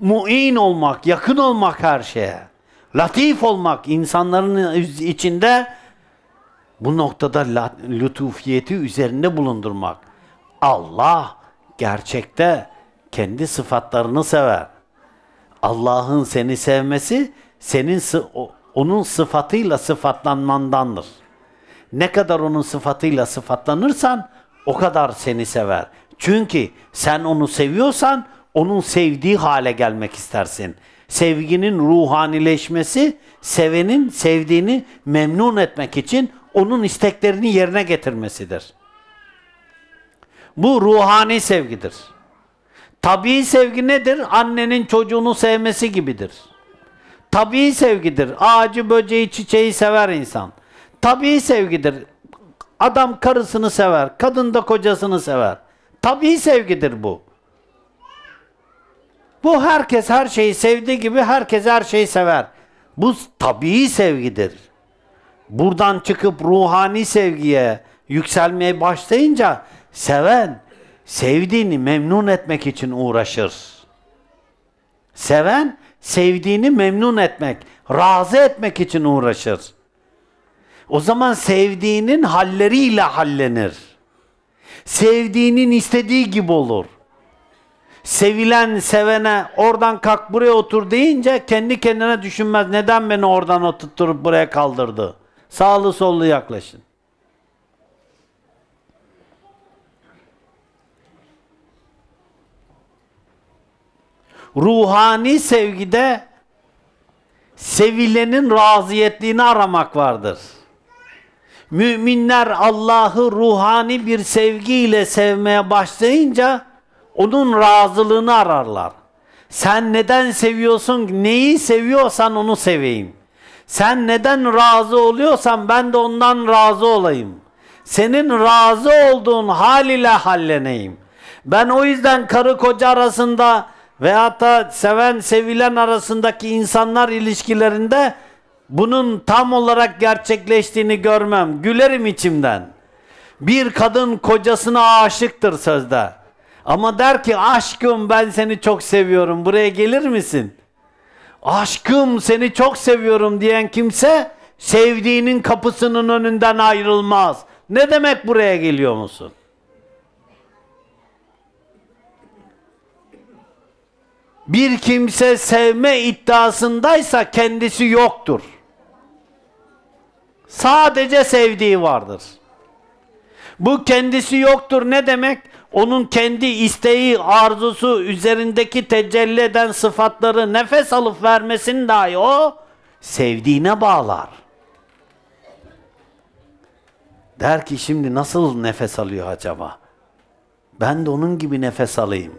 muin olmak, yakın olmak her şeye, latif olmak insanların içinde bu noktada lütufiyeti üzerinde bulundurmak. Allah gerçekte kendi sıfatlarını sever. Allah'ın seni sevmesi senin onun sıfatıyla sıfatlanmandandır. Ne kadar onun sıfatıyla sıfatlanırsan o kadar seni sever. Çünkü sen onu seviyorsan onun sevdiği hale gelmek istersin. Sevginin ruhanileşmesi, sevenin sevdiğini memnun etmek için onun isteklerini yerine getirmesidir. Bu ruhani sevgidir. Tabii sevgi nedir? Annenin çocuğunu sevmesi gibidir. Tabii sevgidir. Ağacı, böceği, çiçeği sever insan. Tabii sevgidir. Adam karısını sever, kadın da kocasını sever. Tabii sevgidir bu. Bu herkes her şeyi sevdiği gibi herkes her şeyi sever. Bu tabii sevgidir. Buradan çıkıp ruhani sevgiye yükselmeye başlayınca seven sevdiğini memnun etmek için uğraşır. Seven sevdiğini memnun etmek, razı etmek için uğraşır. O zaman sevdiğinin halleriyle hallenir. Sevdiğinin istediği gibi olur sevilen sevene oradan kalk buraya otur deyince kendi kendine düşünmez. Neden beni oradan oturtturup buraya kaldırdı? Sağlı sollu yaklaşın. Ruhani sevgide sevilenin raziyetliğini aramak vardır. Müminler Allah'ı ruhani bir sevgiyle sevmeye başlayınca onun razılığını ararlar. Sen neden seviyorsun? Neyi seviyorsan onu seveyim. Sen neden razı oluyorsan ben de ondan razı olayım. Senin razı olduğun hal ile halleneyim. Ben o yüzden karı koca arasında veyahut da seven sevilen arasındaki insanlar ilişkilerinde bunun tam olarak gerçekleştiğini görmem. Gülerim içimden. Bir kadın kocasına aşıktır sözde. Ama der ki aşkım ben seni çok seviyorum buraya gelir misin? Aşkım seni çok seviyorum diyen kimse sevdiğinin kapısının önünden ayrılmaz. Ne demek buraya geliyor musun? Bir kimse sevme iddiasındaysa kendisi yoktur. Sadece sevdiği vardır. Bu kendisi yoktur ne demek? onun kendi isteği, arzusu üzerindeki tecelli eden sıfatları nefes alıp vermesini dahi o sevdiğine bağlar. Der ki şimdi nasıl nefes alıyor acaba? Ben de onun gibi nefes alayım.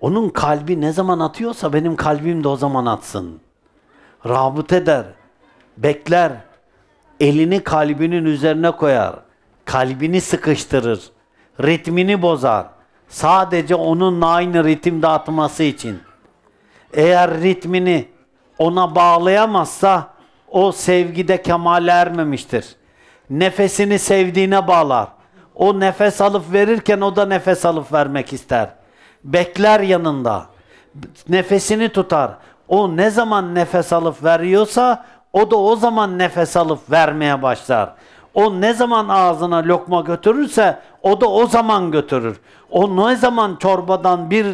Onun kalbi ne zaman atıyorsa benim kalbim de o zaman atsın. Rabıt eder, bekler, elini kalbinin üzerine koyar, kalbini sıkıştırır ritmini bozar. Sadece onun aynı ritim dağıtması için. Eğer ritmini ona bağlayamazsa o sevgide kemale ermemiştir. Nefesini sevdiğine bağlar. O nefes alıp verirken o da nefes alıp vermek ister. Bekler yanında. Nefesini tutar. O ne zaman nefes alıp veriyorsa o da o zaman nefes alıp vermeye başlar. O ne zaman ağzına lokma götürürse o da o zaman götürür. O ne zaman çorbadan bir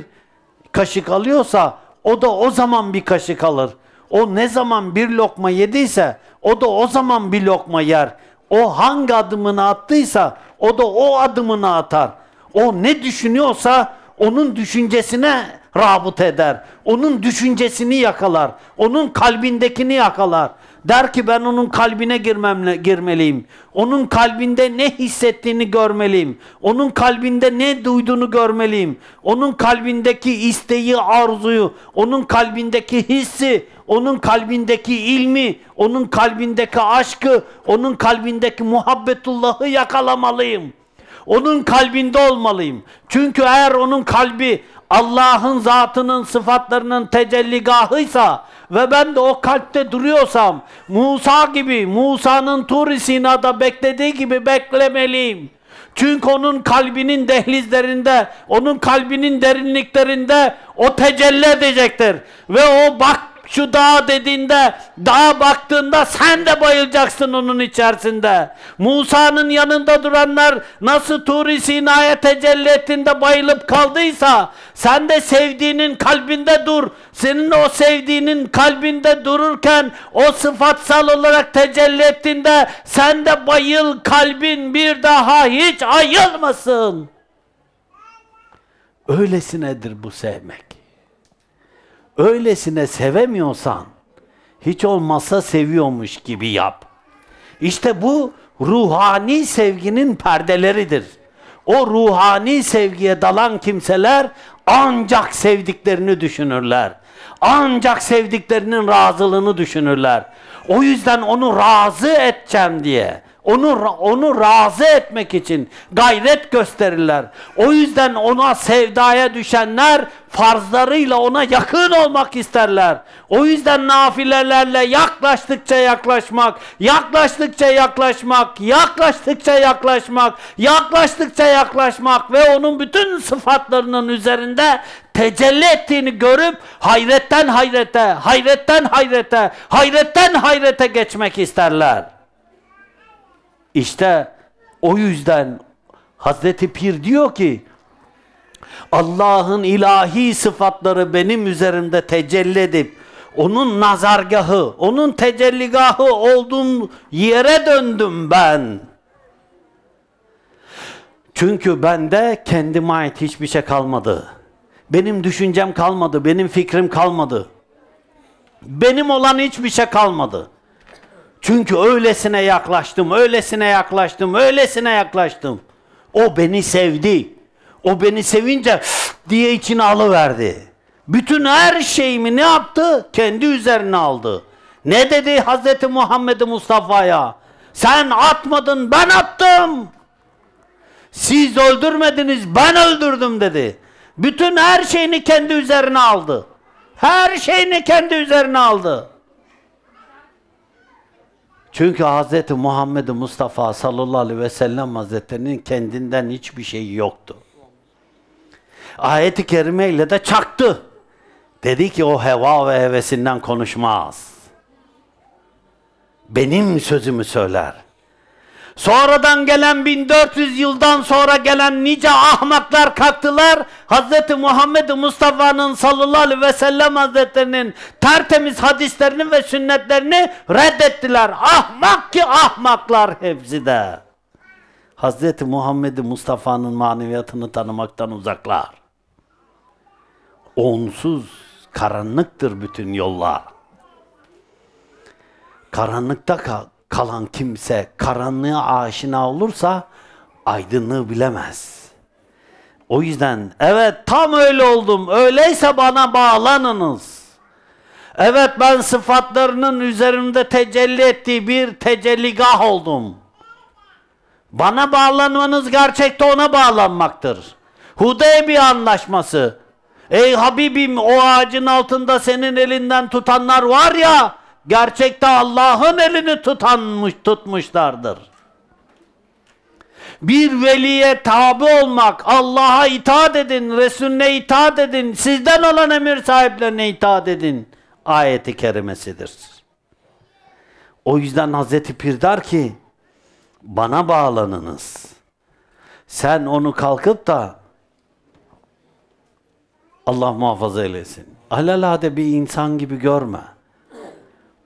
kaşık alıyorsa o da o zaman bir kaşık alır. O ne zaman bir lokma yediyse o da o zaman bir lokma yer. O hangi adımını attıysa o da o adımını atar. O ne düşünüyorsa onun düşüncesine rabıt eder. Onun düşüncesini yakalar. Onun kalbindekini yakalar der ki ben onun kalbine girmem girmeliyim. Onun kalbinde ne hissettiğini görmeliyim. Onun kalbinde ne duyduğunu görmeliyim. Onun kalbindeki isteği, arzuyu, onun kalbindeki hissi, onun kalbindeki ilmi, onun kalbindeki aşkı, onun kalbindeki muhabbetullahı yakalamalıyım. Onun kalbinde olmalıyım. Çünkü eğer onun kalbi Allah'ın zatının sıfatlarının tecelligahıysa ve ben de o kalpte duruyorsam Musa gibi Musa'nın tur Sina'da beklediği gibi beklemeliyim. Çünkü onun kalbinin dehlizlerinde, onun kalbinin derinliklerinde o tecelli edecektir. Ve o bak şu dağ dediğinde, dağa baktığında sen de bayılacaksın onun içerisinde. Musa'nın yanında duranlar nasıl Tur-i Sina'ya tecelli ettiğinde bayılıp kaldıysa, sen de sevdiğinin kalbinde dur. Senin o sevdiğinin kalbinde dururken, o sıfatsal olarak tecelli ettiğinde, sen de bayıl kalbin bir daha hiç ayılmasın. Öylesin nedir bu sevmek. Öylesine sevemiyorsan hiç olmazsa seviyormuş gibi yap. İşte bu ruhani sevginin perdeleridir. O ruhani sevgiye dalan kimseler ancak sevdiklerini düşünürler. Ancak sevdiklerinin razılığını düşünürler. O yüzden onu razı edeceğim diye onu, onu razı etmek için gayret gösterirler. O yüzden ona sevdaya düşenler farzlarıyla ona yakın olmak isterler. O yüzden nafilelerle yaklaştıkça yaklaşmak, yaklaştıkça yaklaşmak, yaklaştıkça yaklaşmak, yaklaştıkça yaklaşmak ve onun bütün sıfatlarının üzerinde tecelli ettiğini görüp hayretten hayrete, hayretten hayrete, hayretten hayrete geçmek isterler. İşte o yüzden Hazreti Pir diyor ki Allah'ın ilahi sıfatları benim üzerimde tecelli edip onun nazargahı, onun tecelligahı olduğum yere döndüm ben. Çünkü bende kendime ait hiçbir şey kalmadı. Benim düşüncem kalmadı, benim fikrim kalmadı. Benim olan hiçbir şey kalmadı. Çünkü öylesine yaklaştım, öylesine yaklaştım, öylesine yaklaştım. O beni sevdi. O beni sevince diye içine alıverdi. Bütün her şeyimi ne yaptı? Kendi üzerine aldı. Ne dedi Hazreti Muhammed Mustafa'ya? Sen atmadın ben attım. Siz öldürmediniz ben öldürdüm dedi. Bütün her şeyini kendi üzerine aldı. Her şeyini kendi üzerine aldı. Çünkü Hz. Muhammed Mustafa sallallahu aleyhi ve sellem hazretlerinin kendinden hiçbir şeyi yoktu. Ayet-i kerime ile de çaktı. Dedi ki o heva ve hevesinden konuşmaz. Benim sözümü söyler. Sonradan gelen 1400 yıldan sonra gelen nice ahmaklar kalktılar. Hazreti Muhammed Mustafa'nın sallallahu aleyhi ve sellem hazretlerinin tertemiz hadislerini ve sünnetlerini reddettiler. Ahmak ki ahmaklar hepsi de. Hz. Muhammed Mustafa'nın maneviyatını tanımaktan uzaklar. Onsuz karanlıktır bütün yollar. Karanlıkta kalk kalan kimse karanlığa aşina olursa aydınlığı bilemez. O yüzden evet tam öyle oldum. Öyleyse bana bağlanınız. Evet ben sıfatlarının üzerinde tecelli ettiği bir tecelligah oldum. Bana bağlanmanız gerçekte ona bağlanmaktır. Hudeybiye anlaşması. Ey Habibim o ağacın altında senin elinden tutanlar var ya gerçekte Allah'ın elini tutanmış tutmuşlardır. Bir veliye tabi olmak, Allah'a itaat edin, Resulüne itaat edin, sizden olan emir sahiplerine itaat edin ayeti kerimesidir. O yüzden Hazreti Pir der ki, bana bağlanınız. Sen onu kalkıp da Allah muhafaza eylesin. Alelade bir insan gibi görme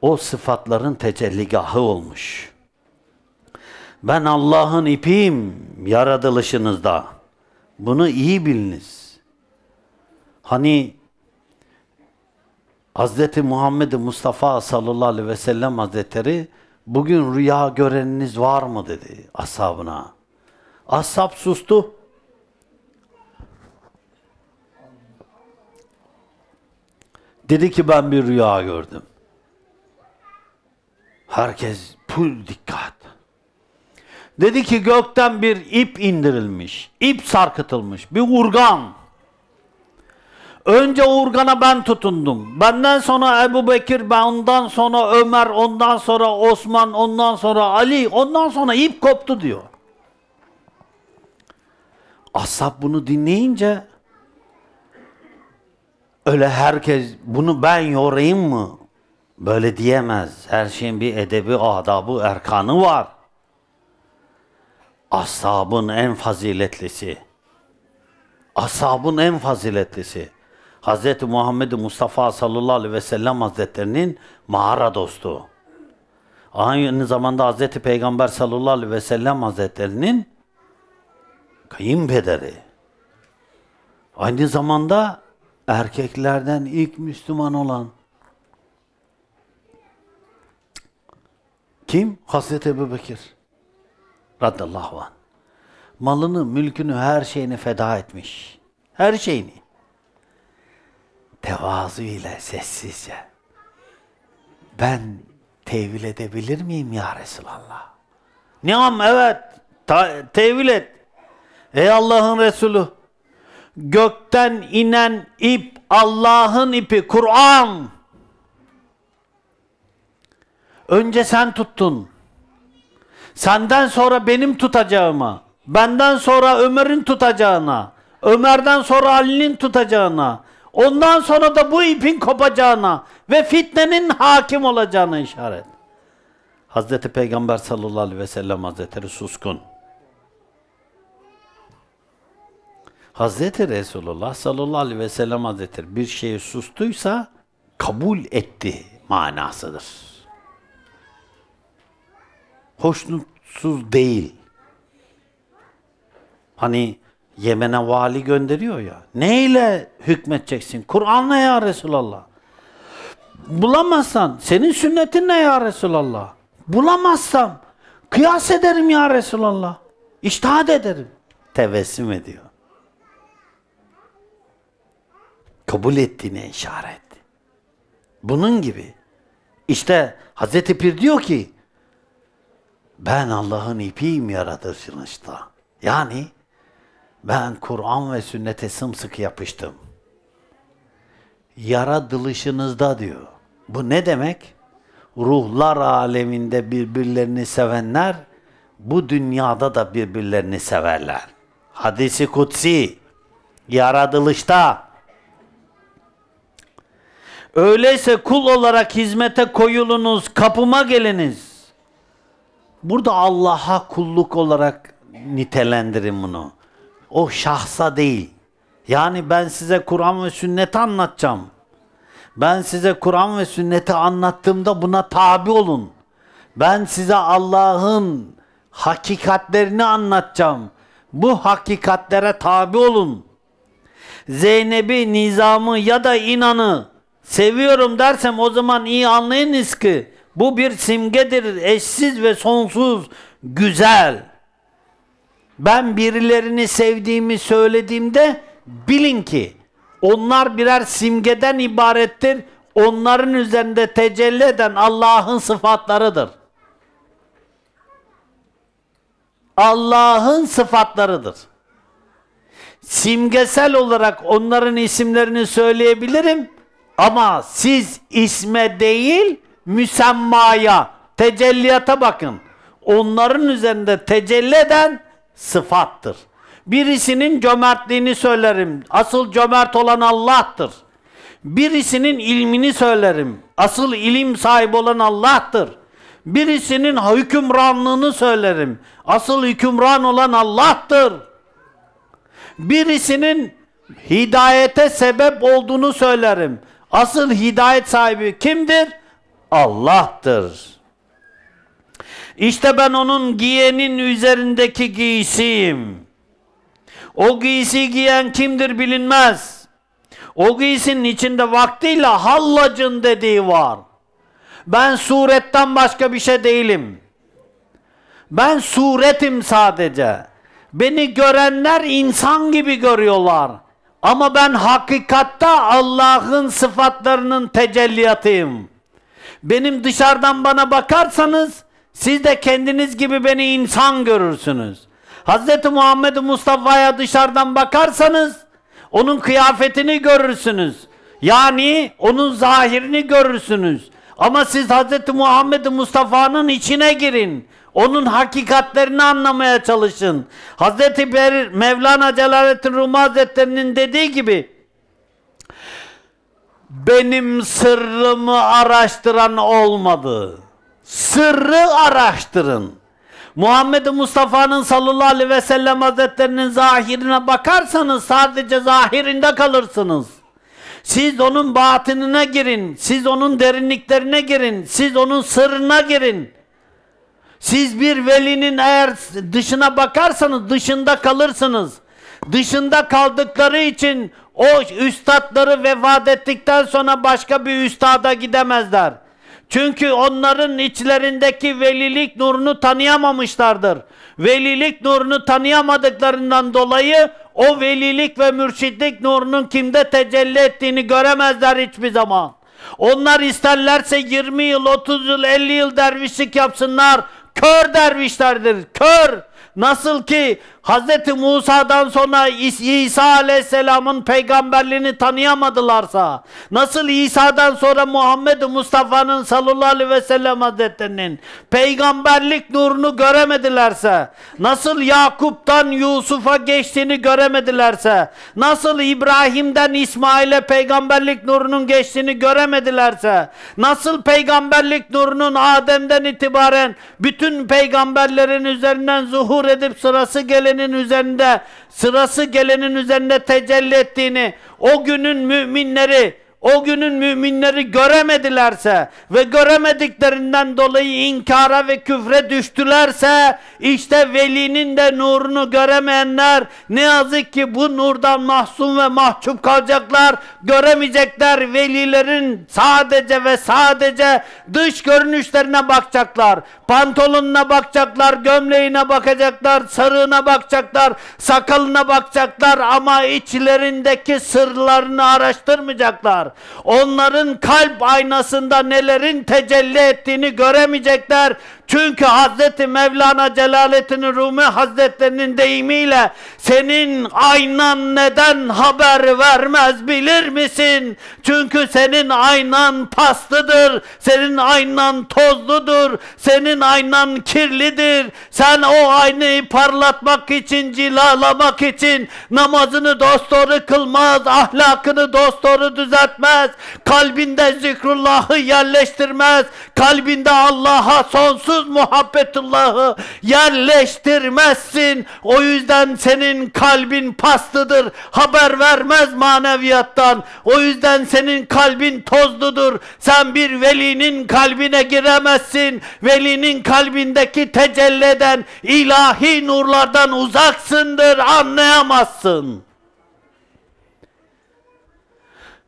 o sıfatların tecelligahı olmuş. Ben Allah'ın ipiyim yaratılışınızda. Bunu iyi biliniz. Hani Hz. Muhammed Mustafa sallallahu aleyhi ve sellem hazretleri bugün rüya göreniniz var mı dedi ashabına. Ashab sustu. Dedi ki ben bir rüya gördüm. Herkes pul dikkat. Dedi ki gökten bir ip indirilmiş. İp sarkıtılmış. Bir urgan. Önce urgana ben tutundum. Benden sonra Ebu Bekir, ben ondan sonra Ömer, ondan sonra Osman, ondan sonra Ali, ondan sonra ip koptu diyor. Ashab bunu dinleyince öyle herkes bunu ben yorayım mı? Böyle diyemez. Her şeyin bir edebi, adabı, erkanı var. Ashabın en faziletlisi. Ashabın en faziletlisi. Hz. Muhammed Mustafa sallallahu aleyhi ve sellem hazretlerinin mağara dostu. Aynı zamanda Hz. Peygamber sallallahu aleyhi ve sellem hazretlerinin kayınpederi. Aynı zamanda erkeklerden ilk Müslüman olan Kim? Hazreti Ebu Bekir. Radallahu anh. Malını, mülkünü, her şeyini feda etmiş. Her şeyini. Tevazu ile sessizce. Ben tevil edebilir miyim ya Resulallah? Niam evet. Ta- tevil et. Ey Allah'ın Resulü. Gökten inen ip Allah'ın ipi. Kur'an. Önce sen tuttun. Senden sonra benim tutacağıma, benden sonra Ömer'in tutacağına, Ömer'den sonra Ali'nin tutacağına, ondan sonra da bu ipin kopacağına ve fitnenin hakim olacağına işaret. Hazreti Peygamber sallallahu aleyhi ve sellem Hazretleri suskun. Hazreti Resulullah sallallahu aleyhi ve sellem Hazretleri bir şeyi sustuysa kabul etti manasıdır hoşnutsuz değil. Hani Yemen'e vali gönderiyor ya. Neyle hükmeteceksin? Kur'an'la ya Resulallah. Bulamazsan senin sünnetin ne ya Resulallah? Bulamazsam kıyas ederim ya Resulallah. İçtihat ederim. Tevessüm ediyor. Kabul ettiğine işaret. Bunun gibi. İşte Hazreti Pir diyor ki ben Allah'ın ipiyim yaratılışta. Yani ben Kur'an ve sünnete sımsıkı yapıştım. Yaratılışınızda diyor. Bu ne demek? Ruhlar aleminde birbirlerini sevenler bu dünyada da birbirlerini severler. Hadisi kutsi yaratılışta. Öyleyse kul olarak hizmete koyulunuz, kapıma geliniz. Burada Allah'a kulluk olarak nitelendirin bunu. O şahsa değil. Yani ben size Kur'an ve sünneti anlatacağım. Ben size Kur'an ve sünneti anlattığımda buna tabi olun. Ben size Allah'ın hakikatlerini anlatacağım. Bu hakikatlere tabi olun. Zeynep'i, nizamı ya da inanı seviyorum dersem o zaman iyi anlayınız ki bu bir simgedir eşsiz ve sonsuz güzel. Ben birilerini sevdiğimi söylediğimde bilin ki onlar birer simgeden ibarettir. Onların üzerinde tecelli eden Allah'ın sıfatlarıdır. Allah'ın sıfatlarıdır. Simgesel olarak onların isimlerini söyleyebilirim ama siz isme değil, müsemmaya, tecelliyata bakın. Onların üzerinde tecelli eden sıfattır. Birisinin cömertliğini söylerim. Asıl cömert olan Allah'tır. Birisinin ilmini söylerim. Asıl ilim sahibi olan Allah'tır. Birisinin hükümranlığını söylerim. Asıl hükümran olan Allah'tır. Birisinin hidayete sebep olduğunu söylerim. Asıl hidayet sahibi kimdir? Allah'tır. İşte ben onun giyenin üzerindeki giysiyim. O giysi giyen kimdir bilinmez. O giysinin içinde vaktiyle hallacın dediği var. Ben suretten başka bir şey değilim. Ben suretim sadece. Beni görenler insan gibi görüyorlar. Ama ben hakikatta Allah'ın sıfatlarının tecelliyatıyım. Benim dışarıdan bana bakarsanız siz de kendiniz gibi beni insan görürsünüz. Hz. Muhammed Mustafa'ya dışarıdan bakarsanız onun kıyafetini görürsünüz. Yani onun zahirini görürsünüz. Ama siz Hz. Muhammed Mustafa'nın içine girin. Onun hakikatlerini anlamaya çalışın. Hz. Mevlana Celaleddin Rumi Hazretleri'nin dediği gibi benim sırrımı araştıran olmadı. Sırrı araştırın. Muhammed Mustafa'nın sallallahu aleyhi ve sellem hazretlerinin zahirine bakarsanız sadece zahirinde kalırsınız. Siz onun batınına girin, siz onun derinliklerine girin, siz onun sırrına girin. Siz bir velinin eğer dışına bakarsanız dışında kalırsınız. Dışında kaldıkları için o üstadları vefat ettikten sonra başka bir üstada gidemezler. Çünkü onların içlerindeki velilik nurunu tanıyamamışlardır. Velilik nurunu tanıyamadıklarından dolayı o velilik ve mürşitlik nurunun kimde tecelli ettiğini göremezler hiçbir zaman. Onlar isterlerse 20 yıl, 30 yıl, 50 yıl dervişlik yapsınlar. Kör dervişlerdir, kör. Nasıl ki Hz. Musa'dan sonra İsa Aleyhisselam'ın peygamberliğini tanıyamadılarsa, nasıl İsa'dan sonra Muhammed Mustafa'nın sallallahu aleyhi ve sellem Hazretlerinin peygamberlik nurunu göremedilerse, nasıl Yakup'tan Yusuf'a geçtiğini göremedilerse, nasıl İbrahim'den İsmail'e peygamberlik nurunun geçtiğini göremedilerse, nasıl peygamberlik nurunun Adem'den itibaren bütün peygamberlerin üzerinden zuhur zuhur edip sırası gelenin üzerinde, sırası gelenin üzerinde tecelli ettiğini, o günün müminleri o günün müminleri göremedilerse ve göremediklerinden dolayı inkara ve küfre düştülerse işte velinin de nurunu göremeyenler ne yazık ki bu nurdan mahzun ve mahcup kalacaklar. Göremeyecekler velilerin sadece ve sadece dış görünüşlerine bakacaklar. Pantolonuna bakacaklar, gömleğine bakacaklar, sarığına bakacaklar, sakalına bakacaklar ama içlerindeki sırlarını araştırmayacaklar. Onların kalp aynasında nelerin tecelli ettiğini göremeyecekler. Çünkü Hazreti Mevlana Celaleddin Rumi Hazretlerinin deyimiyle senin aynan neden haber vermez bilir misin? Çünkü senin aynan paslıdır, senin aynan tozludur, senin aynan kirlidir. Sen o aynayı parlatmak için, cilalamak için namazını dosdoğru kılmaz, ahlakını dosdoğru düzeltmez, kalbinde zikrullahı yerleştirmez, kalbinde Allah'a sonsuz sonsuz muhabbetullahı yerleştirmezsin. O yüzden senin kalbin pastıdır. Haber vermez maneviyattan. O yüzden senin kalbin tozludur. Sen bir velinin kalbine giremezsin. Velinin kalbindeki tecelleden ilahi nurlardan uzaksındır. Anlayamazsın.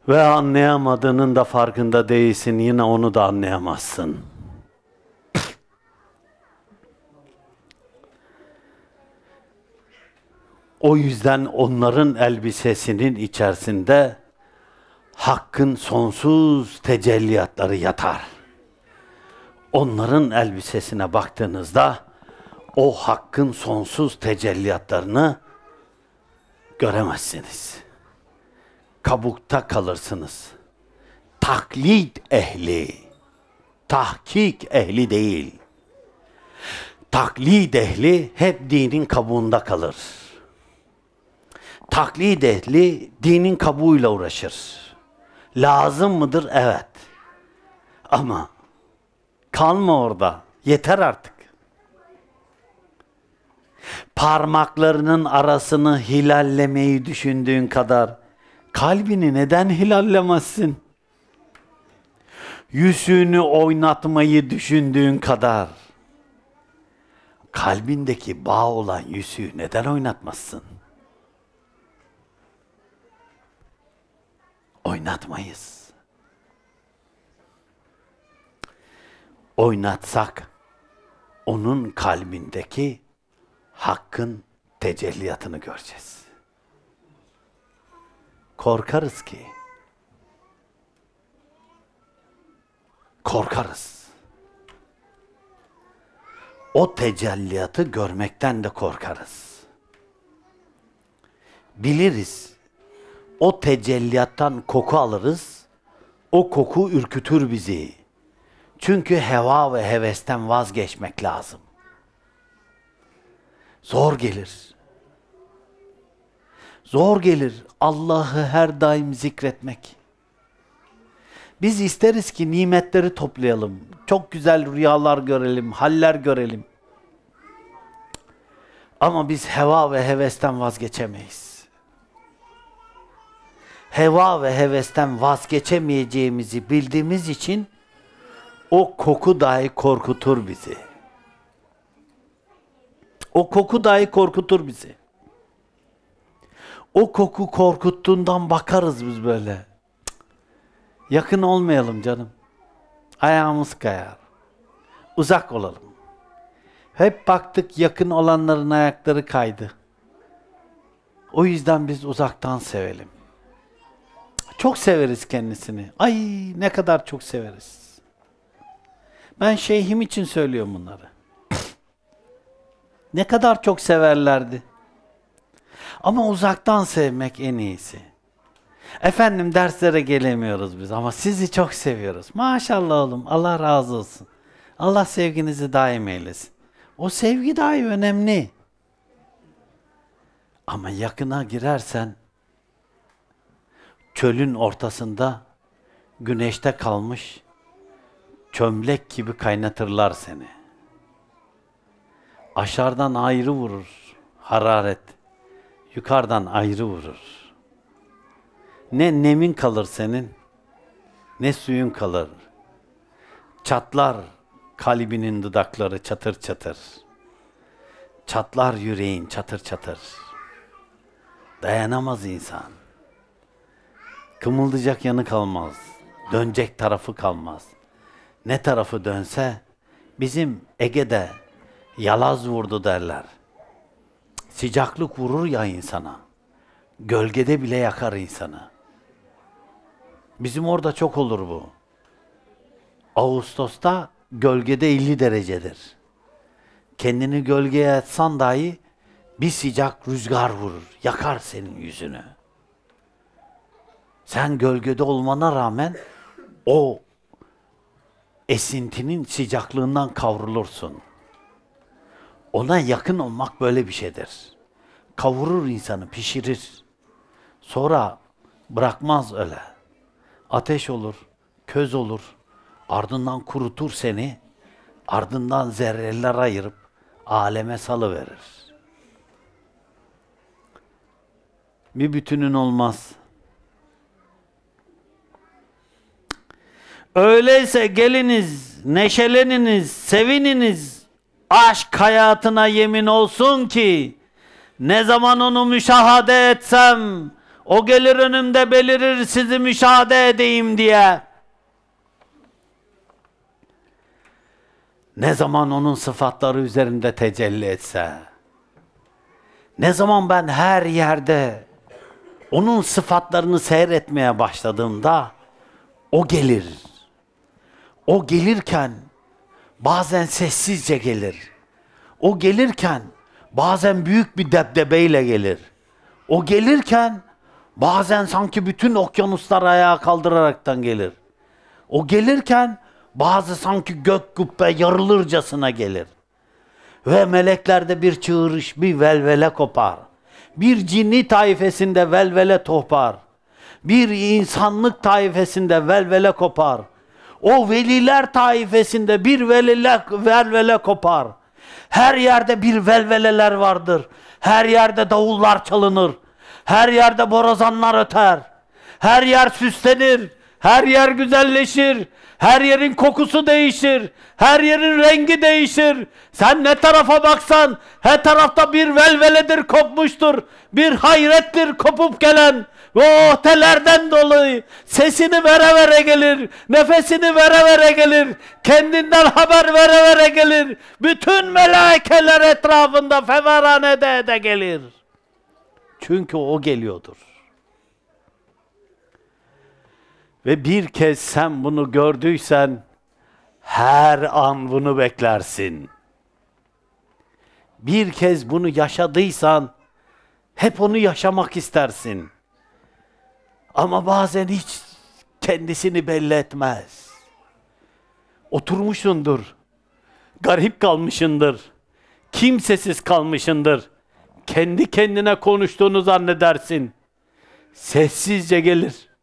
Ve anlayamadığının da farkında değilsin. Yine onu da anlayamazsın.'' O yüzden onların elbisesinin içerisinde Hakk'ın sonsuz tecelliyatları yatar. Onların elbisesine baktığınızda o Hakk'ın sonsuz tecelliyatlarını göremezsiniz. Kabukta kalırsınız. Taklit ehli, tahkik ehli değil. Taklit ehli hep dinin kabuğunda kalır. Taklid ehli dinin kabuğuyla uğraşır. Lazım mıdır? Evet. Ama kalma orada. Yeter artık. Parmaklarının arasını hilallemeyi düşündüğün kadar kalbini neden hilallemezsin? Yüzünü oynatmayı düşündüğün kadar kalbindeki bağ olan yüzüğü neden oynatmazsın? oynatsak onun kalbindeki hakkın tecelliyatını göreceğiz. Korkarız ki korkarız. O tecelliyatı görmekten de korkarız. Biliriz. O tecelliyattan koku alırız. O koku ürkütür bizi çünkü heva ve hevesten vazgeçmek lazım. Zor gelir. Zor gelir Allah'ı her daim zikretmek. Biz isteriz ki nimetleri toplayalım. Çok güzel rüyalar görelim, haller görelim. Ama biz heva ve hevesten vazgeçemeyiz. Heva ve hevesten vazgeçemeyeceğimizi bildiğimiz için o koku dahi korkutur bizi. O koku dahi korkutur bizi. O koku korkuttuğundan bakarız biz böyle. Yakın olmayalım canım. Ayağımız kayar. Uzak olalım. Hep baktık yakın olanların ayakları kaydı. O yüzden biz uzaktan sevelim. Çok severiz kendisini. Ay ne kadar çok severiz. Ben şeyhim için söylüyorum bunları. ne kadar çok severlerdi. Ama uzaktan sevmek en iyisi. Efendim derslere gelemiyoruz biz ama sizi çok seviyoruz. Maşallah oğlum Allah razı olsun. Allah sevginizi daim eylesin. O sevgi daha önemli. Ama yakına girersen çölün ortasında güneşte kalmış çömlek gibi kaynatırlar seni. Aşağıdan ayrı vurur hararet, yukarıdan ayrı vurur. Ne nemin kalır senin, ne suyun kalır. Çatlar kalbinin dudakları çatır çatır. Çatlar yüreğin çatır çatır. Dayanamaz insan. Kımıldayacak yanı kalmaz. Dönecek tarafı kalmaz ne tarafı dönse bizim Ege'de yalaz vurdu derler. Sıcaklık vurur ya insana. Gölgede bile yakar insanı. Bizim orada çok olur bu. Ağustos'ta gölgede 50 derecedir. Kendini gölgeye atsan dahi bir sıcak rüzgar vurur, yakar senin yüzünü. Sen gölgede olmana rağmen o esintinin sıcaklığından kavrulursun. Ona yakın olmak böyle bir şeydir. Kavurur insanı, pişirir. Sonra bırakmaz öyle. Ateş olur, köz olur. Ardından kurutur seni. Ardından zerreler ayırıp aleme salıverir. Bir bütünün olmaz. Öyleyse geliniz, neşeleniniz, sevininiz. Aşk hayatına yemin olsun ki ne zaman onu müşahade etsem o gelir önümde belirir sizi müşahede edeyim diye. Ne zaman onun sıfatları üzerinde tecelli etse, ne zaman ben her yerde onun sıfatlarını seyretmeye başladığımda o gelir. O gelirken bazen sessizce gelir. O gelirken bazen büyük bir debdebeyle gelir. O gelirken bazen sanki bütün okyanuslar ayağa kaldıraraktan gelir. O gelirken bazı sanki gök kubbe yarılırcasına gelir. Ve meleklerde bir çığırış, bir velvele kopar. Bir cinni taifesinde velvele topar. Bir insanlık taifesinde velvele kopar.'' O veliler taifesinde bir velile, velvele kopar. Her yerde bir velveleler vardır. Her yerde davullar çalınır. Her yerde borazanlar öter. Her yer süslenir. Her yer güzelleşir. Her yerin kokusu değişir. Her yerin rengi değişir. Sen ne tarafa baksan her tarafta bir velveledir kopmuştur. Bir hayrettir kopup gelen. O telerden dolayı sesini vere vere gelir, nefesini vere vere gelir, kendinden haber vere vere gelir. Bütün melekeler etrafında fevarane de gelir. Çünkü o geliyordur. Ve bir kez sen bunu gördüysen her an bunu beklersin. Bir kez bunu yaşadıysan hep onu yaşamak istersin. Ama bazen hiç kendisini belli etmez. Oturmuşundur. Garip kalmışındır. Kimsesiz kalmışındır. Kendi kendine konuştuğunu zannedersin. Sessizce gelir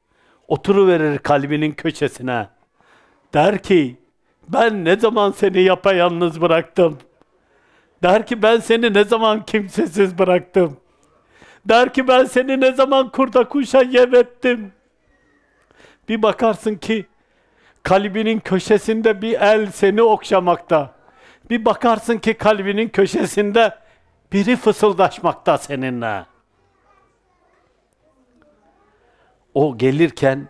oturuverir kalbinin köşesine. Der ki, ben ne zaman seni yapayalnız bıraktım? Der ki ben seni ne zaman kimsesiz bıraktım? Der ki ben seni ne zaman kurda kuşa yem ettim? Bir bakarsın ki kalbinin köşesinde bir el seni okşamakta. Bir bakarsın ki kalbinin köşesinde biri fısıldaşmakta seninle. o gelirken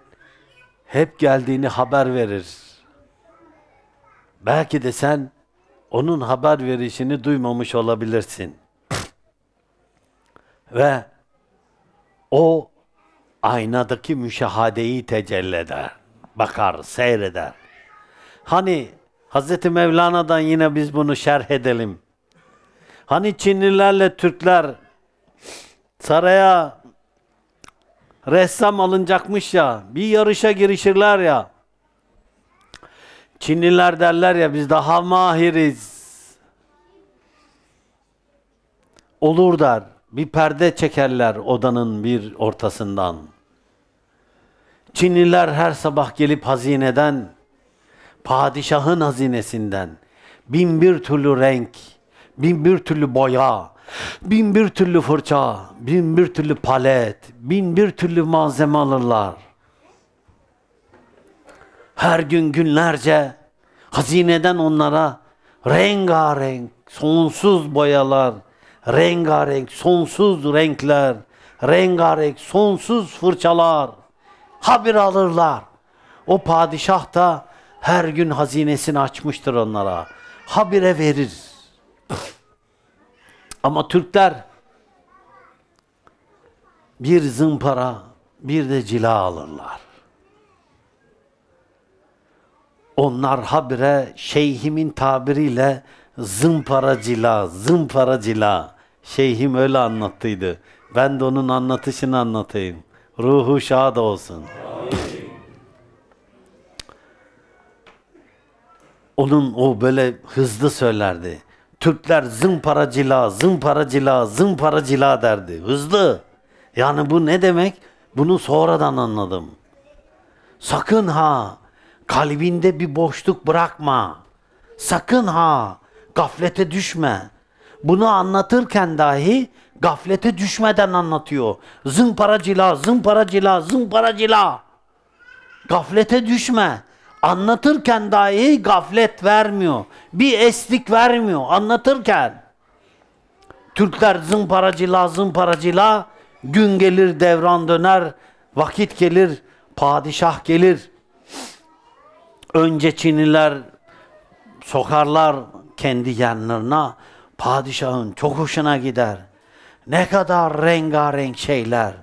hep geldiğini haber verir. Belki de sen onun haber verişini duymamış olabilirsin. Ve o aynadaki müşahadeyi tecelli eder. Bakar, seyreder. Hani Hz. Mevlana'dan yine biz bunu şerh edelim. Hani Çinlilerle Türkler saraya ressam alınacakmış ya, bir yarışa girişirler ya. Çinliler derler ya biz daha mahiriz. Olur der. Bir perde çekerler odanın bir ortasından. Çinliler her sabah gelip hazineden, padişahın hazinesinden bin bir türlü renk, bin bir türlü boya, Bin bir türlü fırça, bin bir türlü palet, bin bir türlü malzeme alırlar. Her gün günlerce hazineden onlara rengarenk, sonsuz boyalar, rengarenk, sonsuz renkler, rengarenk, sonsuz fırçalar haber alırlar. O padişah da her gün hazinesini açmıştır onlara. Habire verir. Ama Türkler bir zımpara, bir de cila alırlar. Onlar habire şeyhimin tabiriyle zımpara cila, zımpara cila. Şeyhim öyle anlattıydı. Ben de onun anlatışını anlatayım. Ruhu şad olsun. Onun o böyle hızlı söylerdi. Türkler zımparacıla, zımparacıla, zımparacıla derdi. Hızlı. Yani bu ne demek? Bunu sonradan anladım. Sakın ha kalbinde bir boşluk bırakma. Sakın ha gaflete düşme. Bunu anlatırken dahi gaflete düşmeden anlatıyor. Zımparacıla, zımparacıla, zımparacıla. Gaflete düşme. Anlatırken dahi gaflet vermiyor. Bir eslik vermiyor anlatırken. Türkler zımparacıla zımparacıla gün gelir devran döner, vakit gelir, padişah gelir. Önce Çinliler sokarlar kendi yanlarına. Padişahın çok hoşuna gider. Ne kadar rengarenk şeyler,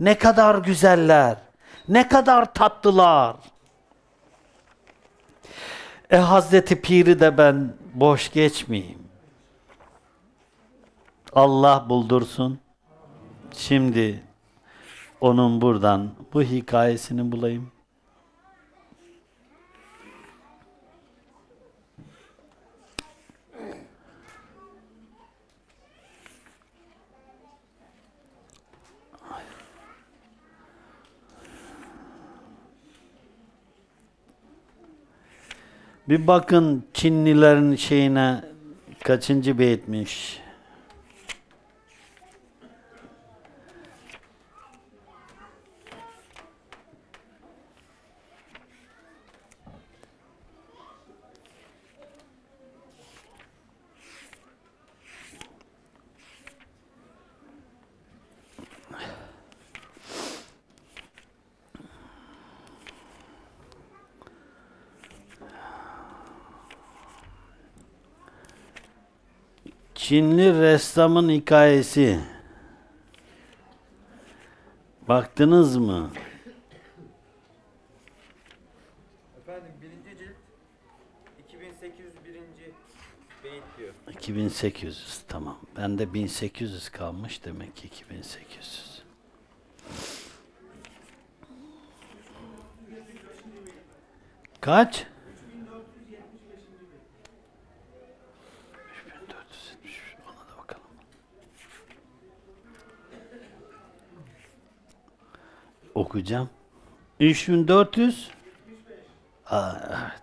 ne kadar güzeller, ne kadar tatlılar. E Hazreti Pir'i de ben boş geçmeyeyim. Allah buldursun. Şimdi onun buradan bu hikayesini bulayım. Bir bakın Çinlilerin şeyine kaçıncı beytmiş. Çinli ressamın hikayesi. Baktınız mı? Efendim birinci cilt 2801. beyit diyor. 2800 tamam. Ben de 1800 kalmış demek ki 2800. Kaç? okuyacağım. 3400 Aa, evet.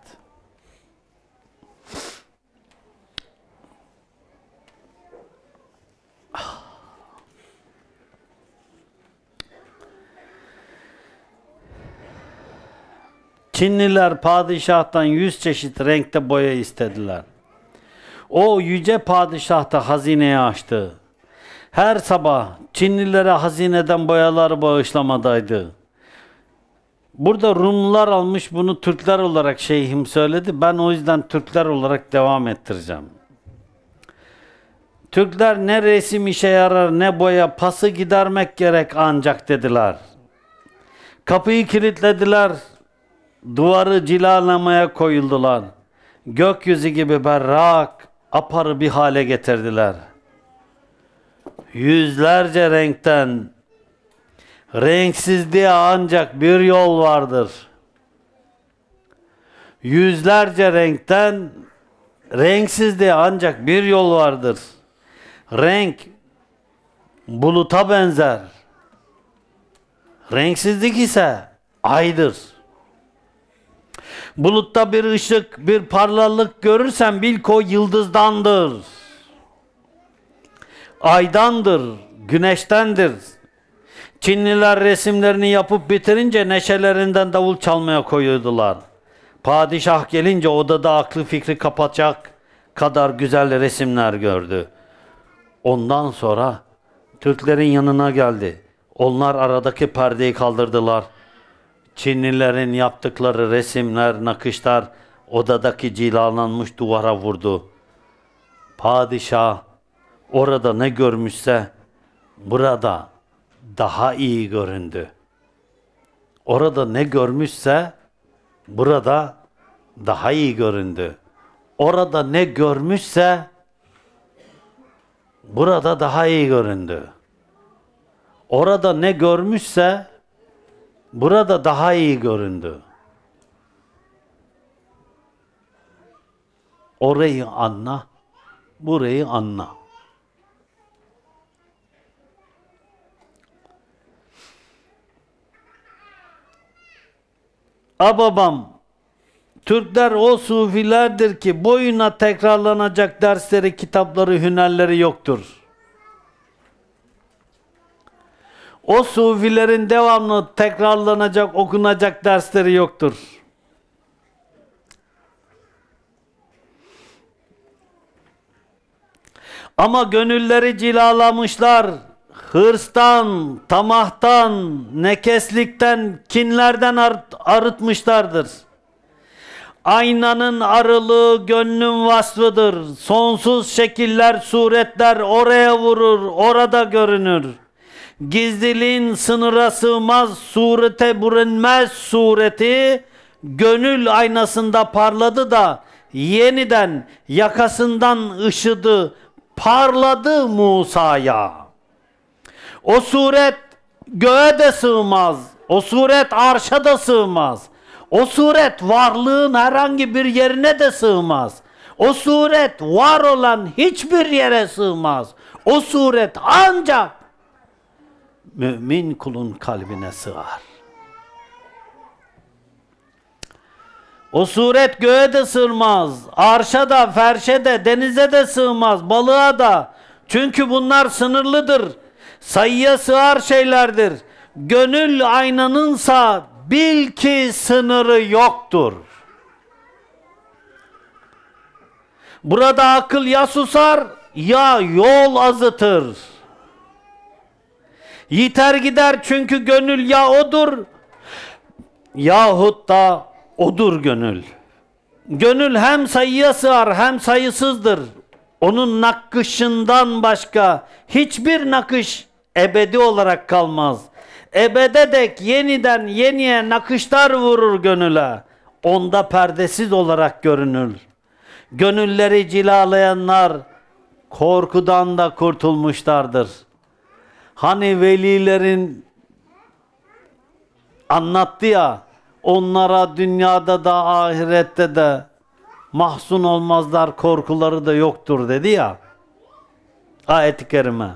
Çinliler padişahtan yüz çeşit renkte boya istediler. O yüce padişah da hazineyi açtı. Her sabah Çinlilere hazineden boyalar bağışlamadaydı. Burada Rumlar almış bunu Türkler olarak şeyhim söyledi. Ben o yüzden Türkler olarak devam ettireceğim. Türkler ne resim işe yarar ne boya pası gidermek gerek ancak dediler. Kapıyı kilitlediler. Duvarı cilalamaya koyuldular. Gökyüzü gibi berrak, aparı bir hale getirdiler.'' yüzlerce renkten renksizliğe ancak bir yol vardır. Yüzlerce renkten renksizliğe ancak bir yol vardır. Renk buluta benzer. Renksizlik ise aydır. Bulutta bir ışık, bir parlalık görürsen bil ki o yıldızdandır aydandır, güneştendir. Çinliler resimlerini yapıp bitirince neşelerinden davul çalmaya koyuyordular. Padişah gelince odada aklı fikri kapatacak kadar güzel resimler gördü. Ondan sonra Türklerin yanına geldi. Onlar aradaki perdeyi kaldırdılar. Çinlilerin yaptıkları resimler, nakışlar odadaki cilalanmış duvara vurdu. Padişah orada ne görmüşse burada daha iyi göründü. Orada ne görmüşse burada daha iyi göründü. Orada ne görmüşse burada daha iyi göründü. Orada ne görmüşse burada daha iyi göründü. Orayı anla, burayı anla. Ababam, Türkler o sufilerdir ki boyuna tekrarlanacak dersleri, kitapları, hünerleri yoktur. O sufilerin devamlı tekrarlanacak, okunacak dersleri yoktur. Ama gönülleri cilalamışlar, hırstan, tamahtan, nekeslikten, kinlerden ar arıtmışlardır. Aynanın arılığı gönlün vasfıdır. Sonsuz şekiller, suretler oraya vurur, orada görünür. Gizliliğin sınıra sığmaz, surete bürünmez sureti gönül aynasında parladı da yeniden yakasından ışıdı, parladı Musa'ya.'' O suret göğe de sığmaz. O suret arşa da sığmaz. O suret varlığın herhangi bir yerine de sığmaz. O suret var olan hiçbir yere sığmaz. O suret ancak mümin kulun kalbine sığar. O suret göğe de sığmaz, arşa da, ferşe de, denize de sığmaz, balığa da. Çünkü bunlar sınırlıdır sayıya sığar şeylerdir. Gönül aynanınsa bil ki sınırı yoktur. Burada akıl ya susar ya yol azıtır. Yiter gider çünkü gönül ya odur yahut da odur gönül. Gönül hem sayıya sığar hem sayısızdır. Onun nakışından başka hiçbir nakış Ebedi olarak kalmaz. Ebede dek yeniden yeniye nakışlar vurur gönüle. Onda perdesiz olarak görünür. Gönülleri cilalayanlar korkudan da kurtulmuşlardır. Hani velilerin anlattı ya onlara dünyada da ahirette de mahzun olmazlar korkuları da yoktur dedi ya ayet-i kerime.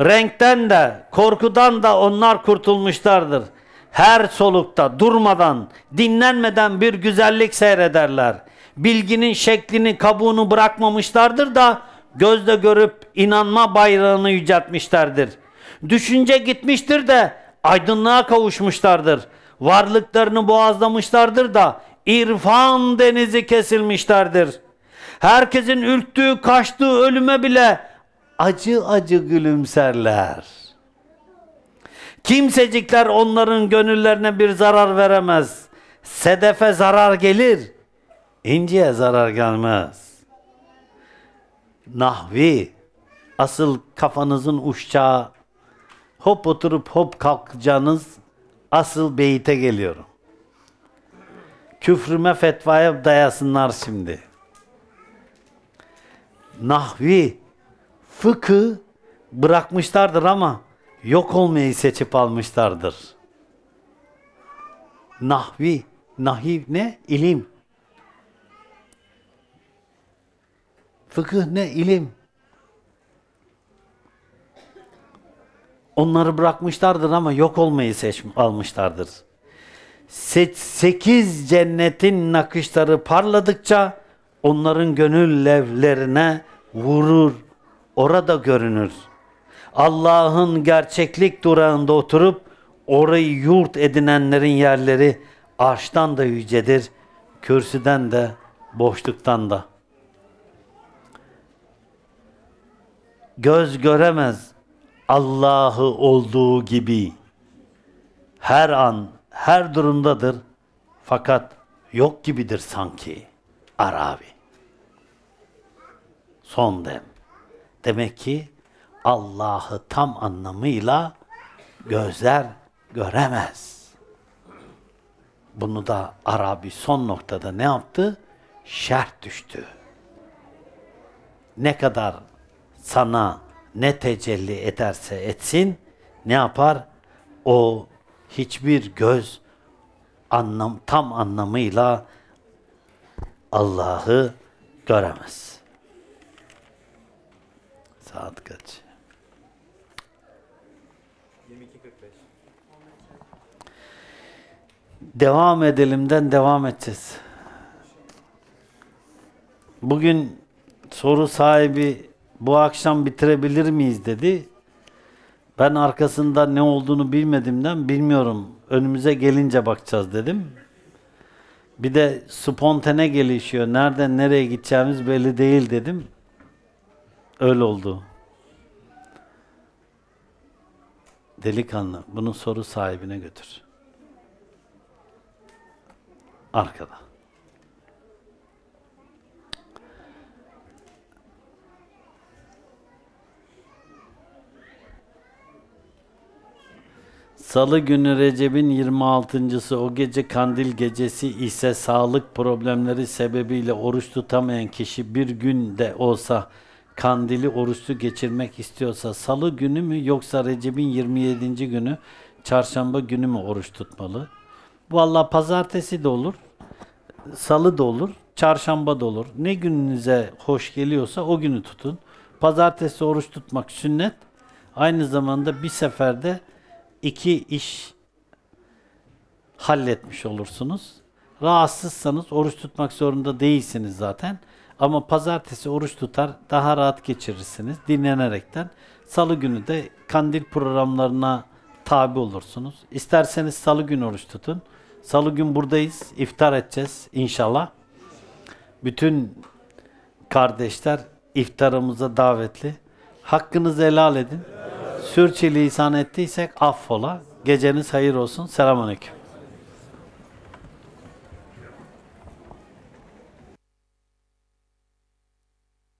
Renkten de, korkudan da onlar kurtulmuşlardır. Her solukta durmadan, dinlenmeden bir güzellik seyrederler. Bilginin şeklini, kabuğunu bırakmamışlardır da gözde görüp inanma bayrağını yüceltmişlerdir. Düşünce gitmiştir de aydınlığa kavuşmuşlardır. Varlıklarını boğazlamışlardır da irfan denizi kesilmişlerdir. Herkesin ürktüğü, kaçtığı ölüme bile acı acı gülümserler. Kimsecikler onların gönüllerine bir zarar veremez. Sedefe zarar gelir, inciye zarar gelmez. Nahvi, asıl kafanızın uçacağı, hop oturup hop kalkacağınız asıl beyte geliyorum. Küfrüme fetvaya dayasınlar şimdi. Nahvi, fıkı bırakmışlardır ama yok olmayı seçip almışlardır. Nahvi, nahiv ne? İlim. Fıkıh ne? İlim. Onları bırakmışlardır ama yok olmayı seç almışlardır. Se sekiz cennetin nakışları parladıkça onların gönül levlerine vurur orada görünür. Allah'ın gerçeklik durağında oturup orayı yurt edinenlerin yerleri arştan da yücedir, kürsüden de, boşluktan da. Göz göremez Allah'ı olduğu gibi. Her an, her durumdadır. Fakat yok gibidir sanki. Arabi. Son dem. Demek ki Allah'ı tam anlamıyla gözler göremez. Bunu da Arabi son noktada ne yaptı? Şerh düştü. Ne kadar sana ne tecelli ederse etsin, ne yapar? O hiçbir göz anlam tam anlamıyla Allah'ı göremez. Saat kaç? 22.45 Devam edelimden devam edeceğiz. Bugün soru sahibi bu akşam bitirebilir miyiz dedi. Ben arkasında ne olduğunu bilmediğimden bilmiyorum. Önümüze gelince bakacağız dedim. Bir de spontane gelişiyor. Nereden nereye gideceğimiz belli değil dedim. Öyle oldu. Delikanlı bunu soru sahibine götür. Arkada. Salı günü Recep'in 26.sı o gece kandil gecesi ise sağlık problemleri sebebiyle oruç tutamayan kişi bir günde olsa olsa kandili oruçlu geçirmek istiyorsa salı günü mü yoksa Recep'in 27. günü çarşamba günü mü oruç tutmalı? Valla pazartesi de olur, salı da olur, çarşamba da olur. Ne gününüze hoş geliyorsa o günü tutun. Pazartesi oruç tutmak sünnet. Aynı zamanda bir seferde iki iş halletmiş olursunuz. Rahatsızsanız oruç tutmak zorunda değilsiniz zaten. Ama pazartesi oruç tutar daha rahat geçirirsiniz dinlenerekten. Salı günü de kandil programlarına tabi olursunuz. İsterseniz salı günü oruç tutun. Salı gün buradayız. iftar edeceğiz inşallah. Bütün kardeşler iftarımıza davetli. Hakkınızı helal edin. Sürçülisan ettiysek affola. Geceniz hayır olsun. Selamünaleyküm.